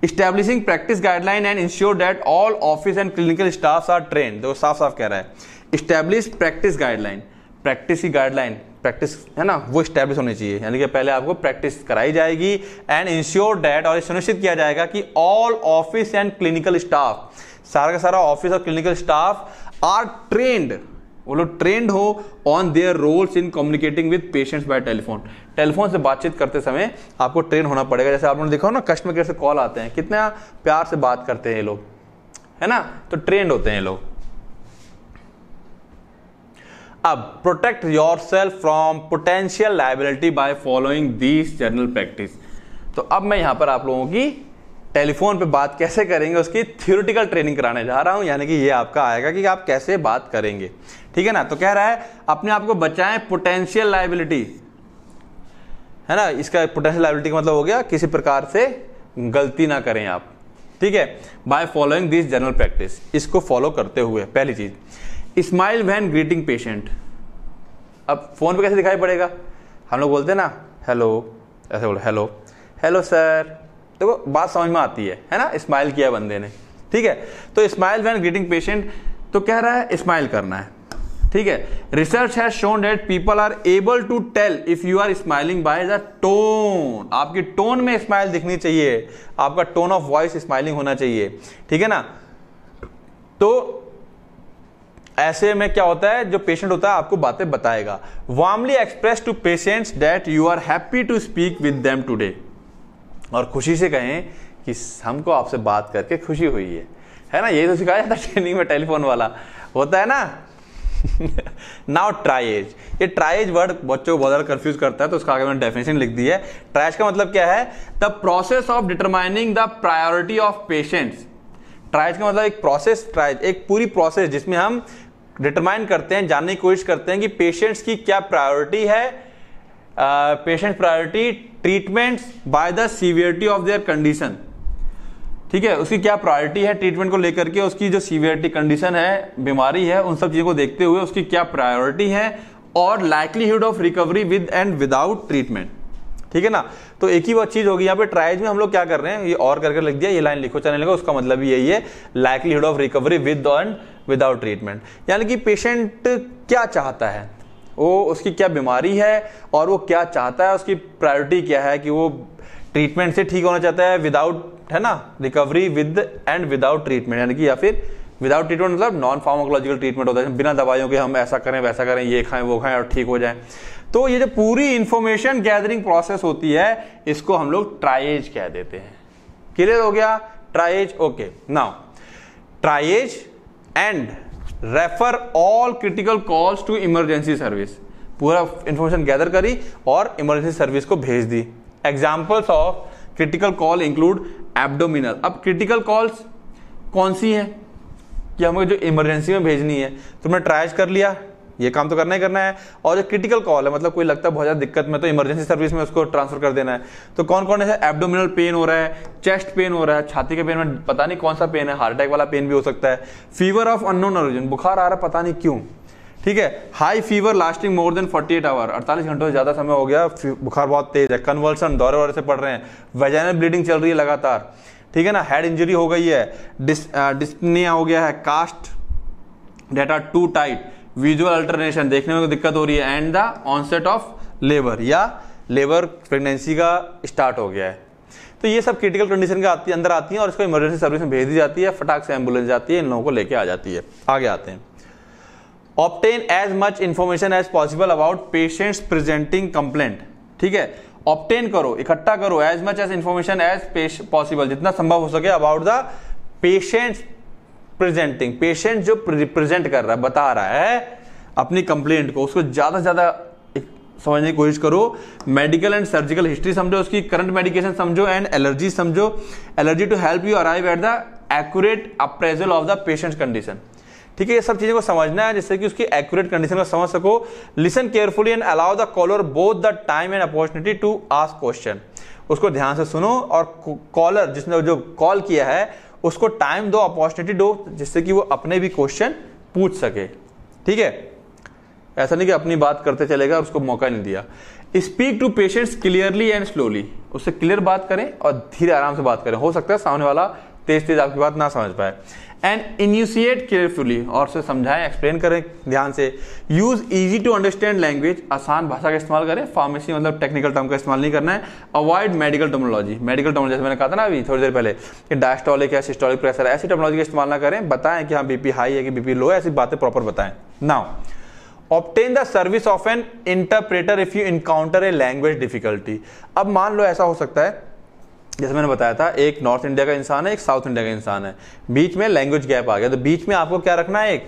establishing practice guideline and ensure that all office and clinical staff are train देखो साफ साफ कह रहा है इस्टेब्लिश प्रैक्टिस गाइडलाइन प्रैक्टिस की गाइडलाइन प्रैक्टिस है ना वो स्टैब्लिश होनी चाहिए यानी कि पहले आपको प्रैक्टिस कराई जाएगी एंड इंश्योर डैट और सुनिश्चित किया जाएगा कि all office and clinical staff सारा का सारा ऑफिस और क्लिनिकल स्टाफ आर ट्रेंड वो लोग ट्रेंड हो on their roles in communicating with patients by telephone telephone से बातचीत करते समय आपको ट्रेन होना पड़ेगा जैसे आपने देखा हो ना कस्टमर केयर से कॉल आते हैं कितना प्यार से बात करते हैं ये लोग है ना तो ट्रेंड होते हैं ये लोग अब protect yourself from potential liability by following this general practice तो अब मैं यहाँ पर आप लोगों की टेलीफोन पे बात कैसे करेंगे उसकी थियोरिटिकल ट्रेनिंग कराने जा रहा हूँ यानी कि ये आपका आएगा कि आप कैसे बात करेंगे ठीक है ना तो कह रहा है अपने आप को बचाएं पोटेंशियल लाइबिलिटी है ना इसका पोटेंशियल लाइबिलिटी का मतलब हो गया किसी प्रकार से गलती ना करें आप ठीक है by following this general practice इसको फॉलो करते हुए पहली चीज़ स्माइल वैन ग्रीटिंग पेशेंट अब फ़ोन पे कैसे दिखाई पड़ेगा हम लोग बोलते हैं ना हेलो ऐसे बोलो हेलो हेलो सर देखो तो बात समझ में आती है है ना स्माइल किया बंदे ने ठीक है तो स्माइल वैन ग्रीटिंग पेशेंट तो कह रहा है स्माइल करना है ठीक है research has shown that people are able to tell if you are smiling by the tone आपकी टोन में स्माइल दिखनी चाहिए आपका टोन ऑफ वॉइस स्माइलिंग होना चाहिए ठीक है ना तो ऐसे में क्या होता है जो पेशेंट होता है आपको बातें बताएगा warmly express to patients that you are happy to speak with them today और खुशी से कहें कि हमको आपसे बात करके खुशी हुई है है ना ये तो सिखाया जाता है ट्रेनिंग में टेलीफोन वाला होता है ना नाउ ट्राइज ये ट्राइज वर्ड बच्चों को बहुत ज़्यादा कन्फ्यूज करता है तो उसका आगे मैंने डेफिनेशन लिख दी है ट्राइज का मतलब क्या है the process of determining the priority of patients triage का मतलब एक प्रोसेस ट्रायज एक पूरी प्रोसेस जिसमें हम डिटरमाइन करते हैं जानने की कोशिश करते हैं कि पेशेंट्स की क्या प्रायोरिटी है patient priority treatments by the severity of their condition ठीक है उसकी क्या प्रायोरिटी है ट्रीटमेंट को लेकर के उसकी जो सीवियरिटी कंडीशन है बीमारी है उन सब चीज़ों को देखते हुए उसकी क्या प्रायोरिटी है और likelihood of recovery with and without treatment ठीक है ना तो एक ही चीज होगी यहाँ पे ट्राइज में हम लोग क्या कर रहे हैं ये और करके लिख दिया ये लाइन लिखो चैनल लिखो उसका मतलब यही है likelihood of recovery with and without treatment यानी कि पेशेंट क्या चाहता है वो उसकी क्या बीमारी है और वो क्या चाहता है उसकी प्रायोरिटी क्या है कि वो ट्रीटमेंट से ठीक होना चाहता है विदाउट है ना recovery with and without treatment यानी कि या फिर विदाउट ट्रीटमेंट मतलब नॉन फार्माकोलॉजिकल ट्रीटमेंट होता है बिना दवाइयों के हम ऐसा करें वैसा करें ये खाएं वो खाएं और ठीक हो जाए तो ये जो पूरी इंफॉर्मेशन गैदरिंग प्रोसेस होती है इसको हम लोग ट्राइज कह देते हैं क्लियर हो गया triage okay now triage and refer all critical calls to emergency service पूरा इंफॉर्मेशन गैदर करी और इमरजेंसी सर्विस को भेज दी examples of critical call include abdominal अब क्रिटिकल कॉल्स कौन सी हैं कि हमें जो इमरजेंसी में भेजनी है तुमने तो ट्राइज कर लिया ये काम तो करना ही करना है और जो क्रिटिकल कॉल है मतलब कोई लगता है बहुत ज़्यादा दिक्कत में तो इमरजेंसी सर्विस में उसको ट्रांसफर कर देना है तो कौन कौन ऐसे एबडोमिनल पेन हो रहा है चेस्ट पेन हो रहा है छाती के पेन में पता नहीं कौन सा पेन है हार्ट अटैक वाला पेन भी हो सकता है फीवर ऑफ अननोन ऑरिजिन बुखार आ रहा है पता नहीं क्यों ठीक है high fever lasting more than 48 eight hour अड़तालीस घंटों से ज़्यादा समय हो गया बुखार बहुत तेज है कन्वर्सन दौरे वौरे से पड़ रहे हैं वेजाइनल ब्लीडिंग चल रही है लगातार ठीक है ना हेड इंजरी हो गई है डिस, डिस्पनिया हो गया है cast data to tight visual alternation देखने में दिक्कत हो रही है and the onset of labour या लेबर प्रेगनेंसी का स्टार्ट हो गया है तो ये सब क्रिटिकल कंडीशन के आती अंदर आती है और इसको इमरजेंसी सर्विस में भेज दी जाती है फटाक से एम्बुलेंस जाती है इन लोगों को लेके आ जाती है आगे आते हैं obtain as much information as possible about patients presenting complaint ठीक है ऑप्टेन करो इकट्ठा करो as much as information as possible जितना संभव हो सके about the patients presenting patient जो रिप्रेजेंट कर रहा है बता रहा है अपनी कंप्लेंट को उसको ज़्यादा से ज़्यादा समझने की कोशिश करो मेडिकल एंड सर्जिकल हिस्ट्री समझो उसकी करंट मेडिकेशन समझो एंड एलर्जी समझो allergy to help you arrive at the accurate appraisal of the patient condition ठीक है ये सब चीजें को समझना है जिससे कि उसकी एक्यूरेट कंडीशन को समझ सको listen carefully and allow the caller both the time and opportunity to ask question उसको ध्यान से सुनो और कॉलर जिसने जो कॉल किया है उसको टाइम दो अपॉर्चुनिटी दो जिससे कि वो अपने भी क्वेश्चन पूछ सके ठीक है ऐसा नहीं कि अपनी बात करते चलेगा और उसको मौका नहीं दिया speak to patients clearly and slowly उससे क्लियर बात करें और धीरे आराम से बात करें हो सकता है सामने वाला तेज तेज आपकी बात ना समझ पाए एंड इनिशिएट केयरफुली और से समझाएं एक्सप्लेन करें ध्यान से use easy to understand language आसान भाषा का इस्तेमाल करें फार्मेसी मतलब टेक्निकल टर्म का इस्तेमाल नहीं करना है avoid medical terminology medical terminology जैसे मैंने कहा था ना अभी थोड़ी देर पहले कि डायस्टॉलिक या सिस्टॉलिक प्रेशर ऐसी टर्मोलॉजी का इस्तेमाल ना करें बताएं कि हाँ बीपी हाई है कि बीपी लो है ऐसी बातें प्रॉपर बताएं now obtain the service of an interpreter if you encounter a language difficulty अब मान लो ऐसा हो सकता है जैसे मैंने बताया था एक नॉर्थ इंडिया का इंसान है एक साउथ इंडिया का इंसान है बीच में लैंग्वेज गैप आ गया तो बीच में आपको क्या रखना है एक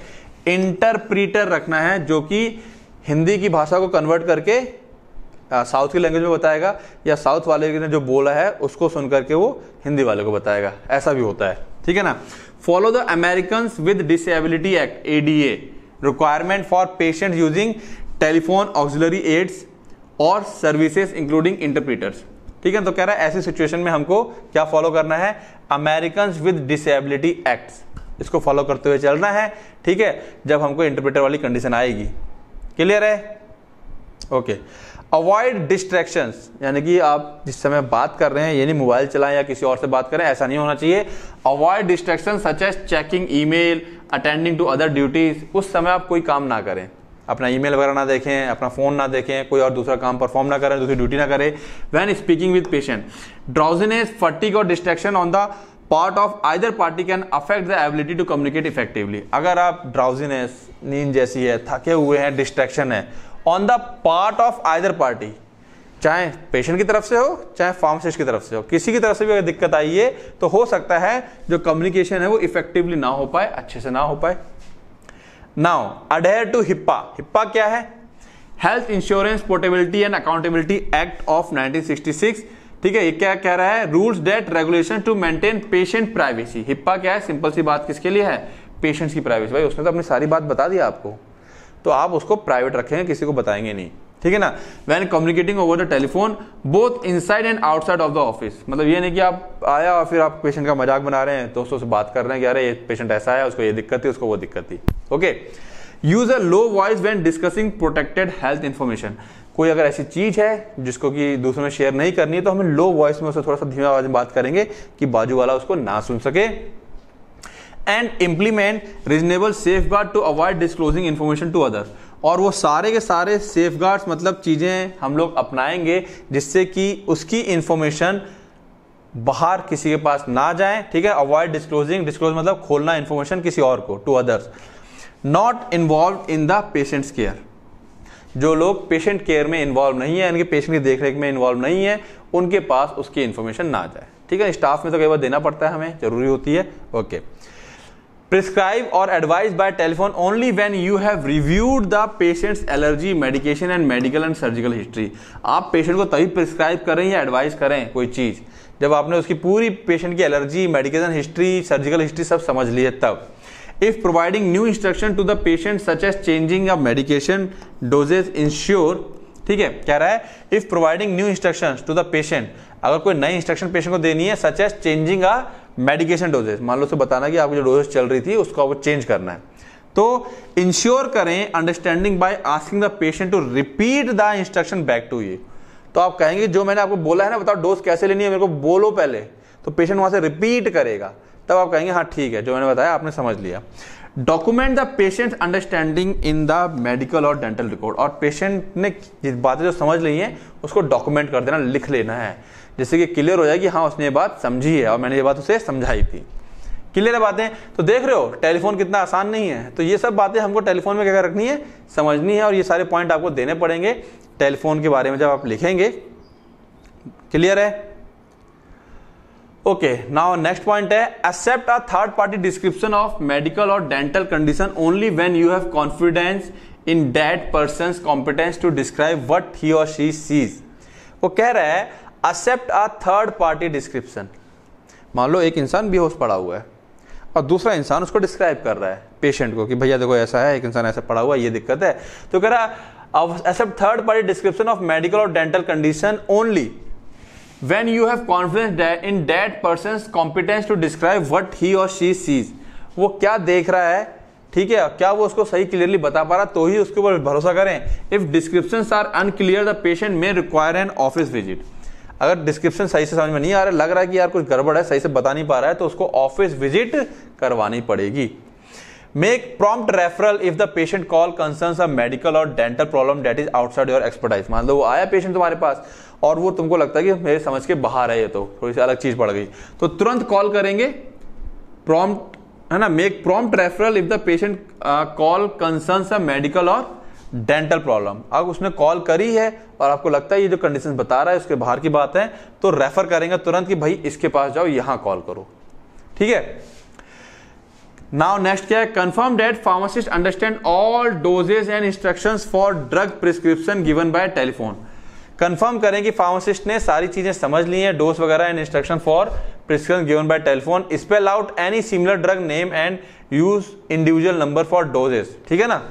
इंटरप्रीटर रखना है जो कि हिंदी की भाषा को कन्वर्ट करके साउथ की लैंग्वेज में बताएगा या साउथ वाले ने जो बोला है उसको सुन करके वो हिंदी वाले को बताएगा ऐसा भी होता है ठीक है ना follow the American with disability act ADA requirement for patient using telephone auxiliary aids और सर्विसेज इंक्लूडिंग इंटरप्रीटर्स ठीक है तो कह रहा है ऐसी सिचुएशन में हमको क्या फॉलो करना है अमेरिकन विद डिसेबिलिटी एक्ट इसको फॉलो करते हुए चलना है ठीक है जब हमको इंटरप्रेटर वाली कंडीशन आएगी क्लियर है ओके अवॉइड डिस्ट्रेक्शन यानी कि आप जिस समय बात कर रहे हैं यानी मोबाइल चलाएं या किसी और से बात करें ऐसा नहीं होना चाहिए avoid distraction such as checking email attending to other duties उस समय आप कोई काम ना करें अपना ईमेल वगैरह ना देखें अपना फ़ोन ना देखें कोई और दूसरा काम परफॉर्म ना करें दूसरी ड्यूटी ना करें when speaking with patient drowsiness fatigue और distraction on the part of either party can affect the ability to communicate effectively अगर आप ड्राउजीनेस नींद जैसी है थके हुए हैं डिस्ट्रैक्शन है on the part of either party चाहे पेशेंट की तरफ से हो चाहे फार्मासिस्ट की तरफ से हो किसी की तरफ से भी अगर दिक्कत आई है तो हो सकता है जो कम्युनिकेशन है वो इफेक्टिवली ना हो पाए अच्छे से ना हो पाए now adhere to HIPAA HIPAA क्या है health insurance portability and accountability act of 1966 ठीक है ये क्या कह रहा है rules that regulation to maintain patient privacy HIPAA क्या है सिंपल सी बात किसके लिए है पेशेंट्स की प्राइवेसी भाई उसने तो अपनी सारी बात बता दी आपको तो आप उसको प्राइवेट रखेंगे किसी को बताएंगे नहीं ठीक है ना when communicating over the telephone both inside and outside of the office मतलब ये नहीं कि आप आया और फिर आप पेशेंट का मजाक बना रहे हैं दोस्तों से बात कर रहे हैं कि अरे ये पेशेंट ऐसा है उसको ये दिक्कत थी उसको वो दिक्कत थी okay use a low voice when discussing protected health information कोई अगर ऐसी चीज है जिसको कि दूसरों में शेयर नहीं करनी है तो हमें लो वॉइस में उससे थोड़ा सा धीमे आवाज में बात करेंगे कि बाजू वाला उसको ना सुन सके and implement reasonable safeguard to avoid disclosing information to others और वो सारे के सारे सेफ मतलब चीज़ें हम लोग अपनाएंगे जिससे कि उसकी इन्फॉर्मेशन बाहर किसी के पास ना जाए ठीक है अवॉइड डिस्क्लोजिंग डिस्क्लोज मतलब खोलना इन्फॉर्मेशन किसी और को to others not involve in the patients care जो लोग पेशेंट केयर में इन्वॉल्व नहीं है यानी पेशेंट की देखरेख में इन्वॉल्व नहीं है उनके पास उसकी इन्फॉर्मेशन ना जाए ठीक है स्टाफ में तो कई बार देना पड़ता है हमें जरूरी होती है ओके okay. प्रिस्क्राइब और advise by telephone only when you have reviewed the patients allergy medication and medical and surgical history आप पेशेंट को तभी प्रिस्क्राइब करें या एडवाइज करें कोई चीज़ जब आपने उसकी पूरी पेशेंट की allergy medication history surgical history सब समझ ली है तब if providing new instruction to the patient such as changing of medication dosages ensure ठीक है कह रहा है if providing new instruction to the patient अगर कोई नई इंस्ट्रक्शन पेशेंट को देनी है such as changing a medication dosages मान लो उसे बताना कि आपकी जो डोजेज चल रही थी उसको आपको चेंज करना है तो इंश्योर करें understanding by asking the patient to repeat the instruction back to you तो आप कहेंगे जो मैंने आपको बोला है ना बताओ डोज कैसे लेनी है मेरे को बोलो पहले तो पेशेंट वहां से रिपीट करेगा तब आप कहेंगे हाँ ठीक है जो मैंने बताया आपने समझ लिया document the patient understanding in the medical और डेंटल रिकॉर्ड और पेशेंट ने जिस बातें जो समझ ली है उसको डॉक्यूमेंट कर देना लिख लेना है जिससे कि क्लियर हो जाएगी हाँ उसने ये बात समझी है और मैंने ये बात उसे समझाई थी क्लियर है बातें तो देख रहे हो टेलीफोन कितना आसान नहीं है तो ये सब बातें हमको टेलीफोन में क्या रखनी है समझनी है और ये सारे पॉइंट आपको देने पड़ेंगे टेलीफोन के बारे में जब आप लिखेंगे क्लियर है ओके नाउ नेक्स्ट पॉइंट है accept a third party description of medical और dental condition only when you have confidence in that person competence to describe what he और शी सीज वो कह रहा है accept a third party description मान लो एक इंसान बेहोश पड़ा हुआ है और दूसरा इंसान उसको डिस्क्राइब कर रहा है पेशेंट को कि भैया देखो ऐसा है एक इंसान ऐसा पड़ा हुआ है ये दिक्कत है तो कह रहा accept third party description of medical और dental condition only when you have confidence in in person competence to describe what he और शी सीज वो क्या देख रहा है ठीक है क्या वो उसको सही क्लियरली बता पा रहा तो ही उसके ऊपर भरोसा करें if description are unclear the patient may require an office visit अगर डिस्क्रिप्शन सही से समझ में नहीं आ रहा लग रहा है कि यार कुछ गड़बड़ है सही से बता नहीं पा रहा है तो उसको ऑफिस विजिट करवानी पड़ेगी make prompt referral if the patient call concern a medical और dental problem that is outside your expertise मान लो वो आया पेशेंट तुम्हारे पास और वो तुमको लगता है कि मेरे समझ के बाहर है ये तो थोड़ी सी अलग चीज पड़ गई तो तुरंत कॉल करेंगे प्रॉम्प्ट है ना make prompt referral if the patient call concern a medical और डेंटल प्रॉब्लम अगर उसने कॉल करी है और आपको लगता है ये जो कंडीशन बता रहा है उसके बाहर की बात है तो रेफर करेंगे तुरंत कि भाई इसके पास जाओ यहां कॉल करो ठीक है नाउ नेक्स्ट क्या है confirm that pharmacist understand all dosages and instruction for drug prescription given by telephone confirm करें कि फार्मासिस्ट ने सारी चीजें समझ ली हैं डोज वगैरह and instruction for prescription given by telephone spell out any similar drug name and use individual number for doses ठीक है ना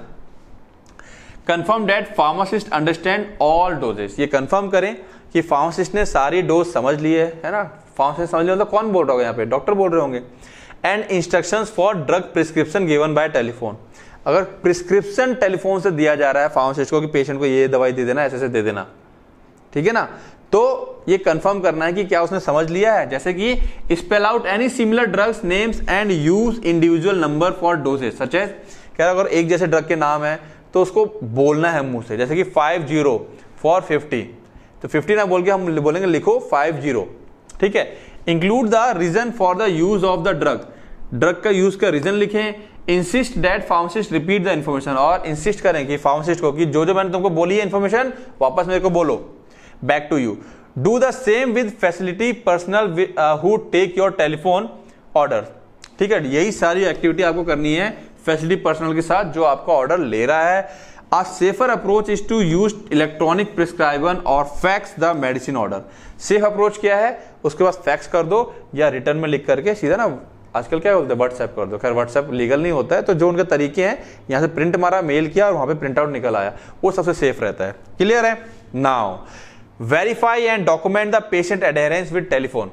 confirm that pharmacist understand all doses ये कंफर्म करें कि फार्मासिस्ट ने सारी डोज समझ ली है है ना फार्मासिस्ट समझ लिया मतलब कौन बोल रहा होगा यहाँ पे डॉक्टर बोल रहे होंगे and instructions for drug prescription given by telephone अगर प्रिस्क्रिप्शन टेलीफोन से दिया जा रहा है फार्मासिस्ट को कि पेशेंट को ये दवाई दे देना ऐसे ऐसे दे देना ठीक है ना तो ये कंफर्म करना है कि क्या उसने समझ लिया है जैसे कि spell out any similar drugs names and use individual number for doses such है कह रहा अगर एक जैसे ड्रग के नाम है तो उसको बोलना है मुंह से जैसे कि फाइव जीरो फॉर फिफ्टी तो फिफ्टी ना बोल के हम बोलेंगे लिखो फाइव जीरो ठीक है include the reason for the use of the drug drug का यूज का रीजन लिखें insist that pharmacist repeat the information और इंसिस्ट करें कि फार्मासिस्ट को कि जो जो मैंने तुमको बोली है इन्फॉर्मेशन वापस मेरे को बोलो back to you do the same with facility personal who take your telephone order ठीक है यही सारी एक्टिविटी आपको करनी है फैसिलिटी पर्सनल के साथ जो आपका ऑर्डर ले रहा है a safer approach is to use electronic prescribing or fax the medicine order safe approach क्या है उसके बाद फैक्स कर दो या रिटर्न में लिख करके सीधा ना आजकल क्या बोलते हैं व्हाट्सएप कर दो खैर व्हाट्सएप लीगल नहीं होता है तो जो उनके तरीके हैं यहाँ से प्रिंट मारा मेल किया और वहाँ पे प्रिंट आउट निकल आया वो सबसे सेफ रहता है क्लियर है now verify and document the patient adherence with telephone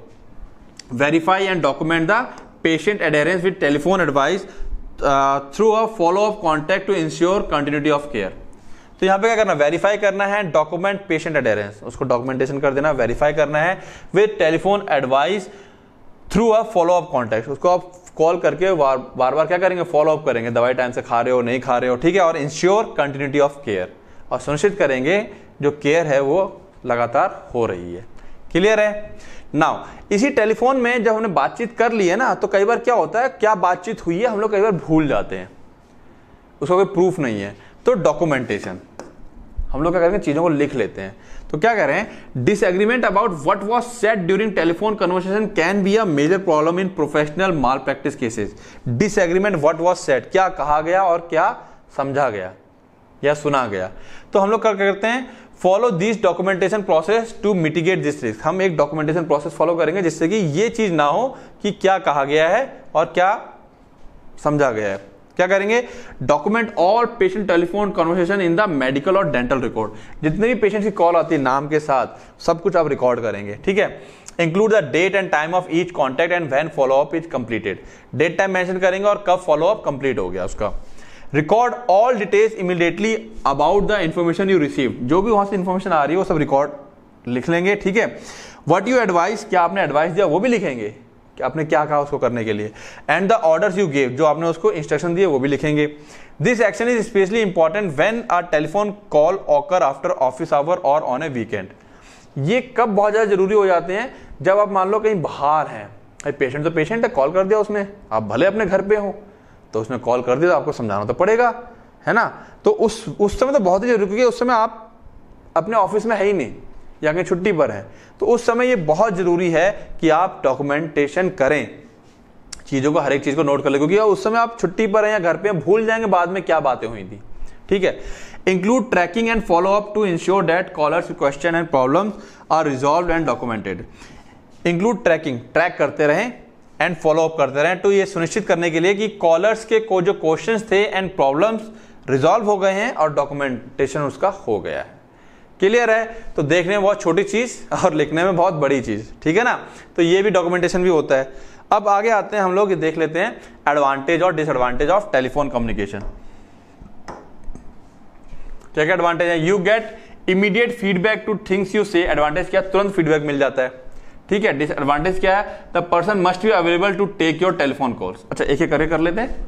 verify and document the patient adherence with telephone advice through a follow up up to ensure continuity of care तो यहां पे क्या करना वेरीफाई करना है डॉक्यूमेंट पेशेंट अडेरेंस उसको डॉक्यूमेंटेशन कर देना वेरीफाई करना है with telephone advice through a follow up contact उसको आप कॉल करके बार बार बार क्या करेंगे फॉलो अप करेंगे दवाई टाइम से खा रहे हो नहीं खा रहे हो ठीक है और इंश्योर कंटिन्यूटी ऑफ केयर और सुनिश्चित करेंगे जो केयर है वो लगातार हो रही है क्लियर है नाउ इसी टेलीफोन में जब हमने बातचीत कर ली है ना तो कई बार क्या होता है क्या बातचीत हुई है हम लोग कई बार भूल जाते हैं उसका कोई प्रूफ नहीं है तो डॉक्यूमेंटेशन हम लोग क्या करेंगे चीज़ों को लिख लेते हैं तो क्या कह रहे हैं disagreement about what was said during telephone conversation can be a major problem in professional malpractice cases disagreement what was said क्या कहा गया और क्या समझा गया या सुना गया तो हम लोग क्या करते हैं follow this documentation process to mitigate this risk हम एक डॉक्यूमेंटेशन प्रोसेस फॉलो करेंगे जिससे कि ये चीज़ ना हो कि क्या कहा गया है और क्या समझा गया है क्या करेंगे document all patient telephone conversation in the medical और डेंटल रिकॉर्ड जितने भी पेशेंट की कॉल आती है नाम के साथ सब कुछ आप रिकॉर्ड करेंगे ठीक है include the date and time of each contact and when follow up is completed date time mention करेंगे और कब फॉलोअप कंप्लीट हो गया उसका record all details immediately about the information you receive जो भी वहां से इन्फॉर्मेशन आ रही है वो सब रिकॉर्ड लिख लेंगे ठीक है वट यू एडवाइस क्या आपने एडवाइस दिया वो भी लिखेंगे कि आपने क्या कहा उसको करने के लिए and the orders you gave जो आपने उसको इंस्ट्रक्शन दिए वो भी लिखेंगे this action is specially important when a telephone call occur after office hour or on a weekend ये कब बहुत ज़्यादा जरूरी हो जाते हैं जब आप मान लो कहीं बाहर हैं पेशेंट तो पेशेंट है कॉल कर दिया उसने आप भले अपने घर पे हो तो उसने कॉल कर दिया तो आपको समझाना तो पड़ेगा है ना तो उस उस समय तो बहुत ही जरूरी क्योंकि उस समय आप अपने ऑफिस में है ही नहीं या कहीं छुट्टी पर हैं तो उस समय ये बहुत ज़रूरी है कि आप डॉक्यूमेंटेशन करें चीज़ों को हर एक चीज़ को नोट कर लें क्योंकि उस समय आप छुट्टी पर हैं या घर पे हैं भूल जाएंगे बाद में क्या बातें हुई थी ठीक है include tracking and follow up to ensure that callers question and problem are resolved and documented include tracking track करते रहें एंड फॉलोअप करते रहें टू तो ये सुनिश्चित करने के लिए कि कॉलर्स के को जो क्वेश्चन थे एंड प्रॉब्लम्स रिजॉल्व हो गए हैं और डॉक्यूमेंटेशन उसका हो गया है क्लियर है तो देखने में बहुत छोटी चीज़ और लिखने में बहुत बड़ी चीज़ ठीक है ना तो ये भी डॉक्यूमेंटेशन भी होता है अब आगे आते हैं हम लोग देख लेते हैं एडवांटेज और डिसएडवांटेज ऑफ टेलीफोन कम्युनिकेशन क्या क्या एडवांटेज है you get immediate feedback to things you say advantage क्या तुरंत फीडबैक मिल जाता है ठीक है डिसएडवांटेज क्या है the person must be available to take your telephone calls अच्छा एक एक करके कर लेते हैं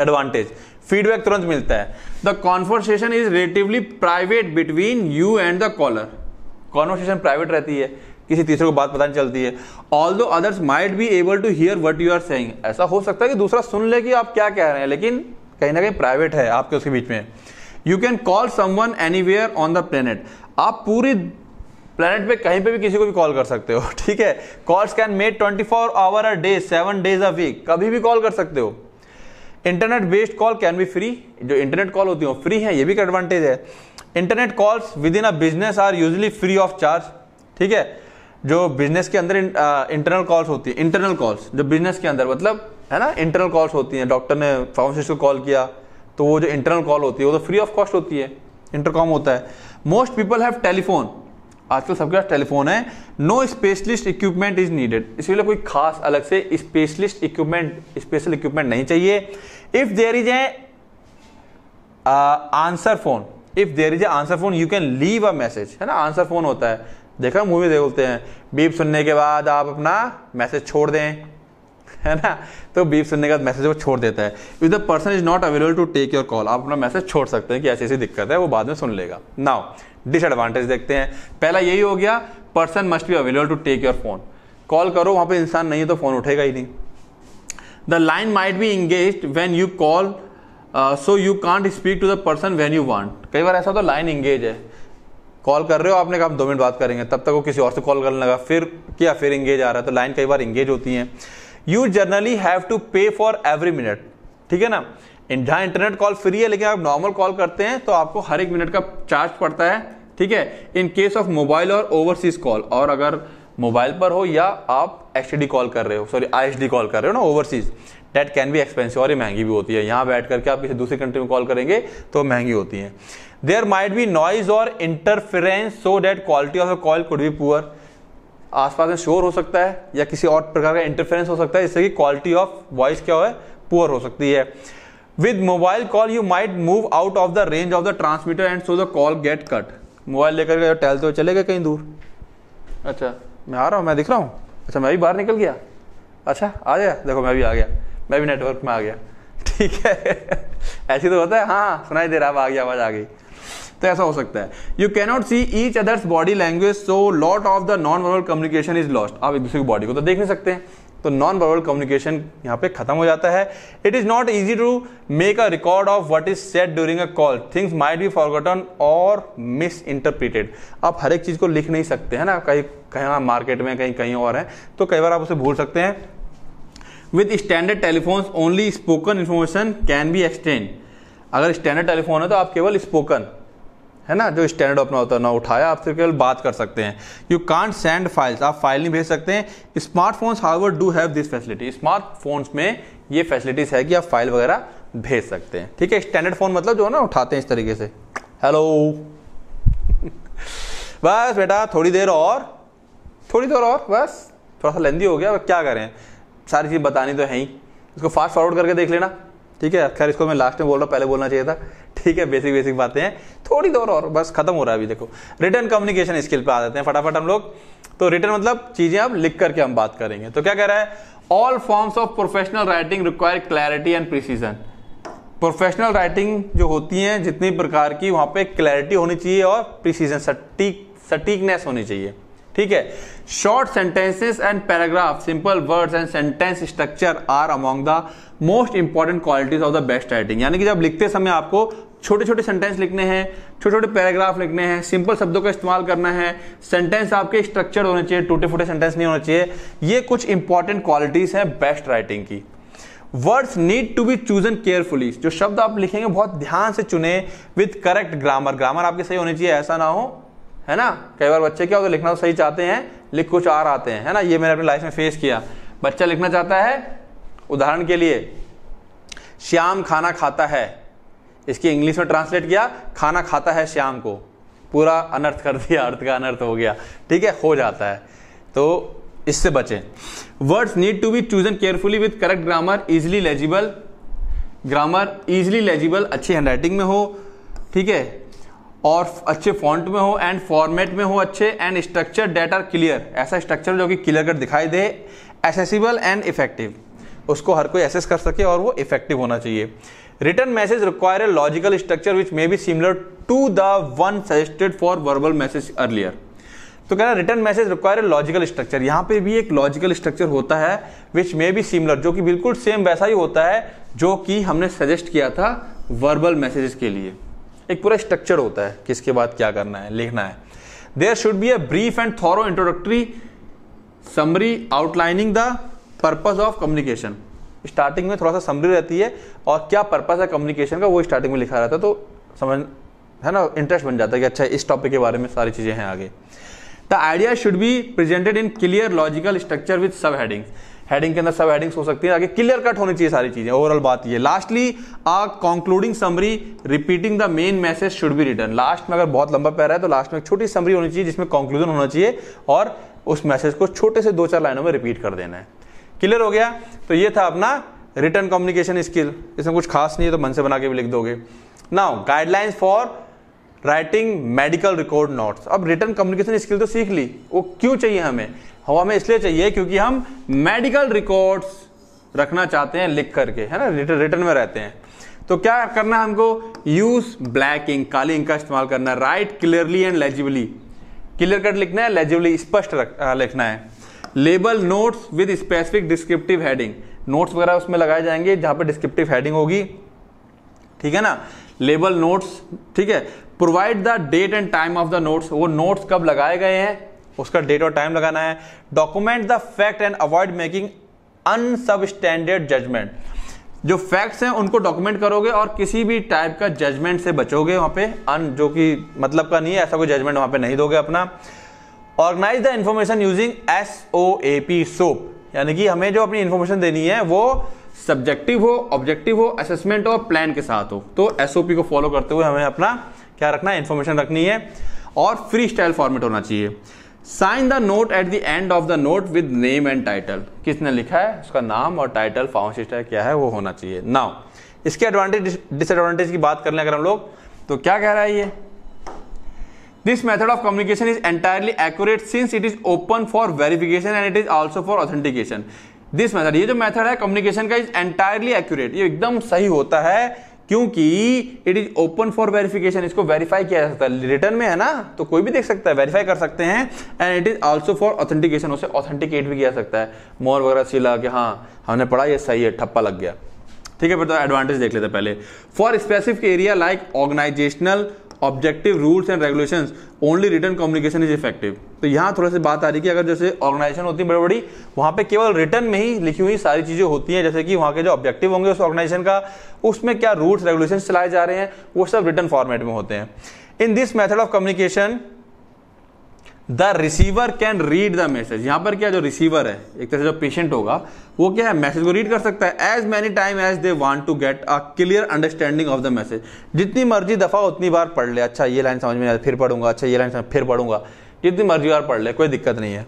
एडवांटेज फीडबैक तुरंत मिलता है the conversation is relatively private between you and the caller conversation private रहती है किसी तीसरे को बात पता नहीं चलती है although others might be able to hear what you are saying ऐसा हो सकता है कि दूसरा सुन ले कि आप क्या कह रहे हैं लेकिन कहीं ना कहीं प्राइवेट है आपके उसके बीच में you can call someone anywhere on the planet आप पूरी प्लानट पे कहीं पे भी किसी को भी कॉल कर सकते हो ठीक है calls can made 24 four hour a day seven days a week कभी भी कॉल कर सकते हो internet based call can be free जो इंटरनेट कॉल होती है फ्री है ये भी एक एडवांटेज है internet calls within a business are usually free of charge ठीक है जो बिजनेस के अंदर इंटरनल कॉल्स होती है इंटरनल कॉल्स जो बिजनेस के अंदर मतलब है ना इंटरनल कॉल्स होती हैं डॉक्टर ने फार्मासिस्ट को कॉल किया तो वो जो इंटरनल कॉल होती है वो तो फ्री ऑफ कॉस्ट होती है इंटरकॉम होता है मोस्ट पीपल हैव टेलीफोन आजकल सबके पास टेलीफोन है no specialist equipment is needed इसके लिए कोई खास अलग से स्पेशलिस्ट इक्विपमेंट स्पेशल इक्विपमेंट नहीं चाहिए if there is a answer phone if there is a answer phone you can leave a message है ना आंसर फोन होता है देखा मूवी देख बोलते हैं बीप सुनने के बाद आप अपना मैसेज छोड़ दें है ना तो बीप सुनने के बाद मैसेज वो छोड़ देता है if the person is not available to take your call आप अपना मैसेज छोड़ सकते हैं कि ऐसी ऐसी दिक्कत है वो बाद में सुन लेगा नाउ डिसएडवांटेज देखते हैं पहला यही हो गया person must be available to take your phone call करो वहाँ पे इंसान नहीं है तो फोन उठेगा ही नहीं the line might be engage when you call so you can't speak to the person when you want कई बार ऐसा होता है लाइन इंगेज है कॉल कर रहे हो आपने कहा दो मिनट बात करेंगे तब तक वो किसी और से कॉल करने लगा फिर क्या फिर इंगेज आ रहा है तो लाइन कई बार इंगेज होती है you generally have to pay for every minute ठीक है ना जहां इंटरनेट कॉल फ्री है लेकिन आप नॉर्मल कॉल करते हैं तो आपको हर एक मिनट का चार्ज पड़ता है ठीक है in case of mobile or overseas call और अगर मोबाइल पर हो या आप एच कॉल कर रहे हो सॉरी आई कॉल कर रहे हो ना overseas that can be expensive और ये महंगी भी होती है यहाँ बैठ करके आप किसी दूसरी कंट्री में कॉल करेंगे तो महंगी होती है there might be noise or interference so that quality of a call could be poor आसपास में शोर हो सकता है या किसी और प्रकार का इंटरफेरेंस हो सकता है जिससे कि क्वालिटी ऑफ वॉइस क्या है पुअर हो सकती है with mobile call you might move out of the range of the transmitter and so the call get cut mobile लेकर गए टहलते हुए चले गए कहीं दूर अच्छा मैं आ रहा हूँ मैं दिख रहा हूँ अच्छा मैं भी बाहर निकल गया अच्छा आ गया देखो मैं भी आ गया मैं भी नेटवर्क में आ गया ठीक है ऐसी तो होता है हाँ सुनाई दे रहा अब आ गया आवाज़ आ गई तो ऐसा हो सकता है you cannot see each others body language so lot of the non verbal communication is lost आप एक दूसरे की बॉडी को तो देख नहीं सकते हैं तो नॉन वर्बल कम्युनिकेशन यहाँ पे खत्म हो जाता है it is not easy to make a record of what is said during a call things might be forgotten or misinterpreted आप हर एक चीज को लिख नहीं सकते हैं ना कहीं कहीं आप मार्केट में कहीं कहीं और हैं तो कई बार आप उसे भूल सकते हैं with standard telephone only spoken information can be exchange अगर स्टैंडर्ड टेलीफोन है तो आप केवल स्पोकन है ना जो स्टैंडर्ड अपना होता है ना उठाया आप केवल बात कर सकते हैं यू कांट सेंड फाइल्स आप फाइल नहीं भेज सकते हैं smartphones however do have this facility smartphones में ये फैसिलिटीज है कि आप फाइल वगैरह भेज सकते हैं ठीक है स्टैंडर्ड फोन मतलब जो है ना उठाते हैं इस तरीके से हेलो बस बेटा थोड़ी देर और थोड़ी देर और बस थोड़ा सा लेंदी हो गया अब क्या करें सारी चीज़ बतानी तो है ही इसको फास्ट फॉरवर्ड करके देख लेना ठीक है खैर इसको मैं लास्ट में बोल रहा हूँ पहले बोलना चाहिए था ठीक है बेसिक बेसिक बातें हैं थोड़ी दौर और बस खत्म हो रहा है अभी देखो रिटर्न कम्युनिकेशन स्किल पे आ जाते हैं फटाफट हम लोग तो रिटर्न मतलब चीजें आप लिख करके हम बात करेंगे तो क्या कह रहा है all forms of professional writing require clarity and precision professional writing जो होती है जितनी प्रकार की वहां पे क्लैरिटी होनी चाहिए और प्रिसीजन सटीक सटीकनेस होनी चाहिए ठीक है short sentences and paragraph simple words and sentence structure are among the most important qualities of the best writing यानी कि जब लिखते समय आपको छोटे छोटे सेंटेंस लिखने हैं छोटे छोटे पैराग्राफ लिखने हैं सिंपल शब्दों का इस्तेमाल करना है सेंटेंस आपके स्ट्रक्चर होने चाहिए टूटे फूटे सेंटेंस नहीं होने चाहिए ये कुछ इंपॉर्टेंट क्वालिटीज हैं बेस्ट राइटिंग की words need to be chosen carefully जो शब्द आप लिखेंगे बहुत ध्यान से चुने विद करेक्ट ग्रामर ग्रामर आपके सही होने चाहिए ऐसा ना हो है ना कई बार बच्चे क्या होते लिखना तो सही चाहते हैं लिख कुछ आ आते हैं है ना ये मैंने अपनी लाइफ में फेस किया बच्चा लिखना चाहता है उदाहरण के लिए श्याम खाना खाता है इसकी इंग्लिश में ट्रांसलेट किया खाना खाता है श्याम को पूरा अनर्थ कर दिया अर्थ का अनर्थ हो गया ठीक है हो जाता है तो इससे बचें words need to be chosen carefully with correct grammar easily legible grammar easily legible अच्छी हैंडराइटिंग में हो ठीक है और अच्छे फॉन्ट में हो एंड फॉर्मेट में हो अच्छे and structure that are clear ऐसा स्ट्रक्चर जो कि क्लियर कर दिखाई दे एसेसिबल एंड इफेक्टिव उसको हर कोई एसेस कर सके और वो इफेक्टिव होना चाहिए written message require a logical structure which may be similar to the one suggested for verbal message earlier तो है written message require logical structure यहाँ पे भी एक लॉजिकल स्ट्रक्चर होता है विच मे बी सिमिलर जो कि बिल्कुल सेम वैसा ही होता है जो कि हमने सजेस्ट किया था वर्बल मैसेजेस के लिए एक पूरा स्ट्रक्चर होता है किसके बाद क्या करना है लिखना है there should be a brief and thorough introductory summary outlining the purpose of communication starting में थोड़ा सा समरी रहती है और क्या पर्पज है कम्युनिकेशन का वो स्टार्टिंग में लिखा रहता है तो समझ है ना इंटरेस्ट बन जाता है कि अच्छा इस टॉपिक के बारे में सारी चीज़ें हैं आगे the idea should be presented in clear logical structure with subheadings heading के अंदर सब हेडिंग्स हो सकती है आगे क्लियर कट होनी चाहिए सारी चीजें ओवरऑल बात ये lastly a concluding summary repeating the main message should be written last में अगर बहुत लंबा पैर है तो लास्ट में एक छोटी समरी होनी चाहिए जिसमें कंक्लूजन होना चाहिए और उस मैसेज को छोटे से दो चार लाइनों में रिपीट कर देना है क्लियर हो गया तो ये था अपना रिटर्न कम्युनिकेशन स्किल इसमें कुछ खास नहीं है तो मन से बना के भी लिख दोगे now guidelines for writing medical record notes अब रिटर्न कम्युनिकेशन स्किल तो सीख ली वो क्यों चाहिए हमें वो हमें इसलिए चाहिए क्योंकि हम मेडिकल रिकॉर्ड्स रखना चाहते हैं लिख करके है ना रिटर्न रिटर्न में रहते हैं तो क्या करना है हमको यूज ब्लैक इंक काली इंक का इस्तेमाल करना है write clearly and legibly clear cut लिखना है लेजिबली स्पष्ट लिखना है label notes with specific descriptive heading notes वगैरह उसमें लगाए जाएंगे जहां पर डिस्क्रिप्टिव हेडिंग होगी ठीक है ना लेबल नोट्स ठीक है provide the date and time of the notes वो नोट्स कब लगाए गए हैं उसका डेट और टाइम लगाना है document the fact and avoid making unsubstantiated judgment जो फैक्ट्स हैं उनको डॉक्यूमेंट करोगे और किसी भी टाइप का जजमेंट से बचोगे वहां पे अन जो कि मतलब का नहीं है ऐसा कोई जजमेंट वहां पे नहीं दोगे अपना organise the information using S O A P SOAP यानी कि हमें जो अपनी इन्फॉर्मेशन देनी है वो सब्जेक्टिव हो ऑब्जेक्टिव हो असेसमेंट और प्लान के साथ हो तो एसओपी को फॉलो करते हुए हमें अपना क्या रखना है इन्फॉर्मेशन रखनी है और फ्री स्टाइल फॉर्मेट होना चाहिए sign the note at the end of the note with name and title किसने लिखा है उसका नाम और टाइटल फाउंड स्टाइल क्या है वो होना चाहिए नाउ इसके एडवांटेज डिसएडवांटेज की बात कर लें अगर हम लोग तो क्या कह रहा है ये this method of communication is entirely accurate since it is open for verification and it is also for authentication this method ये जो मेथड है कम्युनिकेशन का इज एंटायरली एक्यूरेट ये एकदम सही होता है क्योंकि it is open for verification इसको वेरीफाई किया जा सकता है रिटर्न में है ना तो कोई भी देख सकता है वेरीफाई कर सकते हैं and it is also for authentication उसे ऑथेंटिकेट भी किया सकता है मोर वगैरह सिला कि हाँ हमने पढ़ा ये सही है ठप्पा लग गया ठीक है फिर तो एडवांटेज देख लेते पहले for specific area like organisational objective rules and regulation only written communication is effective तो यहाँ थोड़ा सी बात आ रही है कि अगर जैसे ऑर्गेनाइजेशन होती है बड़ी बड़ी वहाँ पे केवल रिटर्न में ही लिखी हुई सारी चीज़ें होती हैं जैसे कि वहाँ के जो ऑब्जेक्टिव होंगे उस ऑर्गेनाइजेशन का उसमें क्या रूल्स रेगुलेशन चलाए जा रहे हैं वो सब रिटर्न फॉर्मेट में होते हैं in this method of communication the receiver can read the message यहाँ पर क्या जो रिसीवर है एक तरह से जो पेशेंट होगा वो क्या है मैसेज को रीड कर सकता है as many time as they want to get a clear understanding of the message जितनी मर्जी दफा उतनी बार पढ़ ले अच्छा ये लाइन समझ में आया फिर पढ़ूंगा अच्छा ये लाइन समझ फिर पढ़ूंगा जितनी मर्जी बार पढ़ ले कोई दिक्कत नहीं है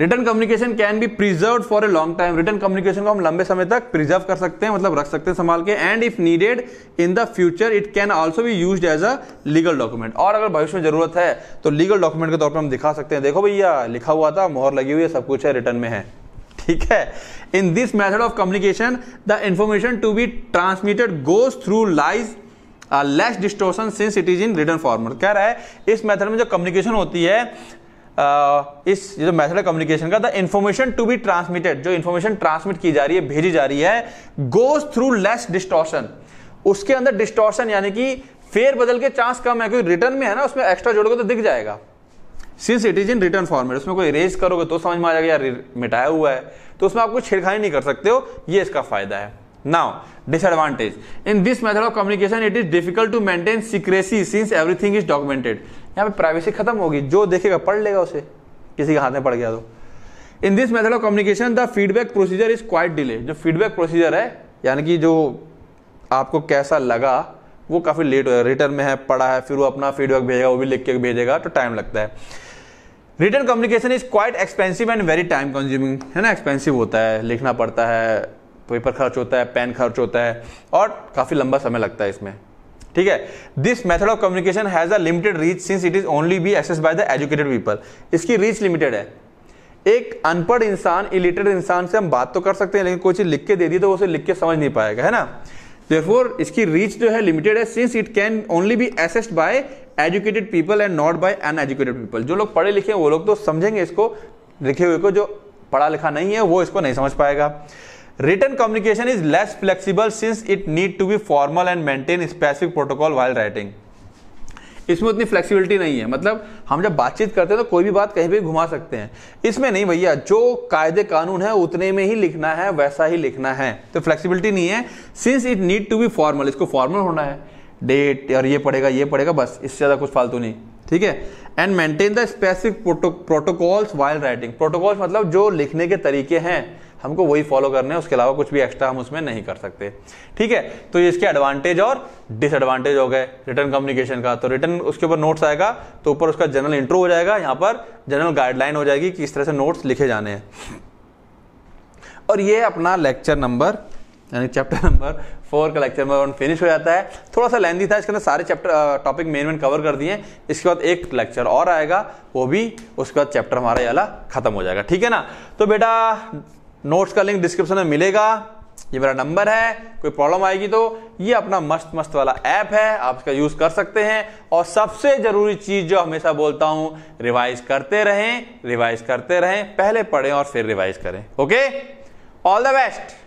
written communication can be preserve for a long time written communication को हम लंबे समय तक प्रिजर्व कर सकते हैं मतलब रख सकते हैं संभाल के and if needed in the future it can also be use as a legal document और अगर भविष्य में जरूरत है तो लीगल डॉक्यूमेंट के तौर पर हम दिखा सकते हैं देखो भैया लिखा हुआ था मोहर लगी हुई है सब कुछ है रिटर्न में है ठीक है in this method of communication the information to be transmitted goes through lies less distortion since it is in written format कह रहा है इस मेथड में जो कम्युनिकेशन होती है इस जो मैथड कम्युनिकेशन का the information to be transmitted जो इन्फॉर्मेशन ट्रांसमिट की जा रही है भेजी जा रही है गोज थ्रू लेस डिस्टोर्शन उसके अंदर डिस्टॉर्शन यानी कि फेर बदल के चांस कम है क्योंकि रिटर्न में है ना उसमें एक्स्ट्रा जोड़ोगे तो दिख जाएगा since it is in written format उसमें कोई इरेज करोगे तो समझ में आ जाएगा यार मिटाया हुआ है तो उसमें आप कुछ छेड़खानी नहीं कर सकते हो ये इसका फायदा है now disadvantage in this method of communication it is difficult to maintain secrecy since everything is documented यहाँ पे प्राइवेसी खत्म होगी जो देखेगा पढ़ लेगा उसे किसी के हाथ में पड़ गया तो in this method of communication the feedback procedure is quite delay जो फीडबैक प्रोसीजर है यानी कि जो आपको कैसा लगा वो काफ़ी लेट हो रिटर्न में है पढ़ा है फिर वो अपना फीडबैक भेजेगा वो भी लिख के भेजेगा तो टाइम लगता है written communication is quite expensive and very time consuming है ना एक्सपेंसिव होता है लिखना पड़ता है पेपर खर्च होता है पेन खर्च होता है और काफ़ी लंबा समय लगता है इसमें ठीक है this method of communication has a limited reach since it is only be access by the educated people इसकी रीच लिमिटेड है एक अनपढ़ इंसान इलिटरेट इंसान से हम बात तो कर सकते हैं लेकिन कोई चीज़ लिख के दे दी तो उसे लिख के समझ नहीं पाएगा है ना देयरफॉर इसकी रीच जो है लिमिटेड है since it can only be accessed by educated people and not by uneducated people जो लोग पढ़े लिखे हैं वो लोग तो समझेंगे इसको लिखे हुए को जो पढ़ा लिखा नहीं है वो इसको नहीं समझ पाएगा written communication is less flexible since it need to be formal and maintain specific protocol while writing इसमें उतनी फ्लेक्सिबिलिटी नहीं है मतलब हम जब बातचीत करते हैं तो कोई भी बात कहीं भी घुमा सकते हैं इसमें नहीं भैया जो कायदे कानून है उतने में ही लिखना है वैसा ही लिखना है तो फ्लेक्सिबिलिटी नहीं है since it need to be formal इसको फॉर्मल होना है डेट और ये पड़ेगा ये पड़ेगा बस इससे ज़्यादा कुछ फालतू नहीं ठीक है and maintain the specific protocols while writing protocols मतलब जो लिखने के तरीके हैं हमको वही फॉलो करना है उसके अलावा कुछ भी एक्स्ट्रा हम उसमें नहीं कर सकते ठीक है तो ये इसके एडवांटेज और डिसएडवांटेज हो गए रिटर्न कम्युनिकेशन का तो रिटर्न उसके ऊपर नोट्स आएगा तो ऊपर उसका जनरल इंट्रो हो जाएगा यहाँ पर जनरल गाइडलाइन हो जाएगी कि इस तरह से नोट्स लिखे जाने हैं और ये अपना लेक्चर नंबर यानी चैप्टर नंबर फोर का लेक्चर नंबर वन फिनिश हो जाता है थोड़ा सा लेंदी था इसके अंदर सारे chapter topic main main cover कर दिए इसके बाद एक लेक्चर और आएगा वो भी उसके बाद चैप्टर हमारा ये वाला खत्म हो जाएगा ठीक है ना तो बेटा नोट्स का लिंक डिस्क्रिप्शन में मिलेगा ये मेरा नंबर है कोई प्रॉब्लम आएगी तो ये अपना मस्त मस्त वाला ऐप है आप इसका यूज कर सकते हैं और सबसे जरूरी चीज जो हमेशा बोलता हूं रिवाइज करते रहें रिवाइज करते रहें पहले पढ़ें और फिर रिवाइज करें ओके ऑल द बेस्ट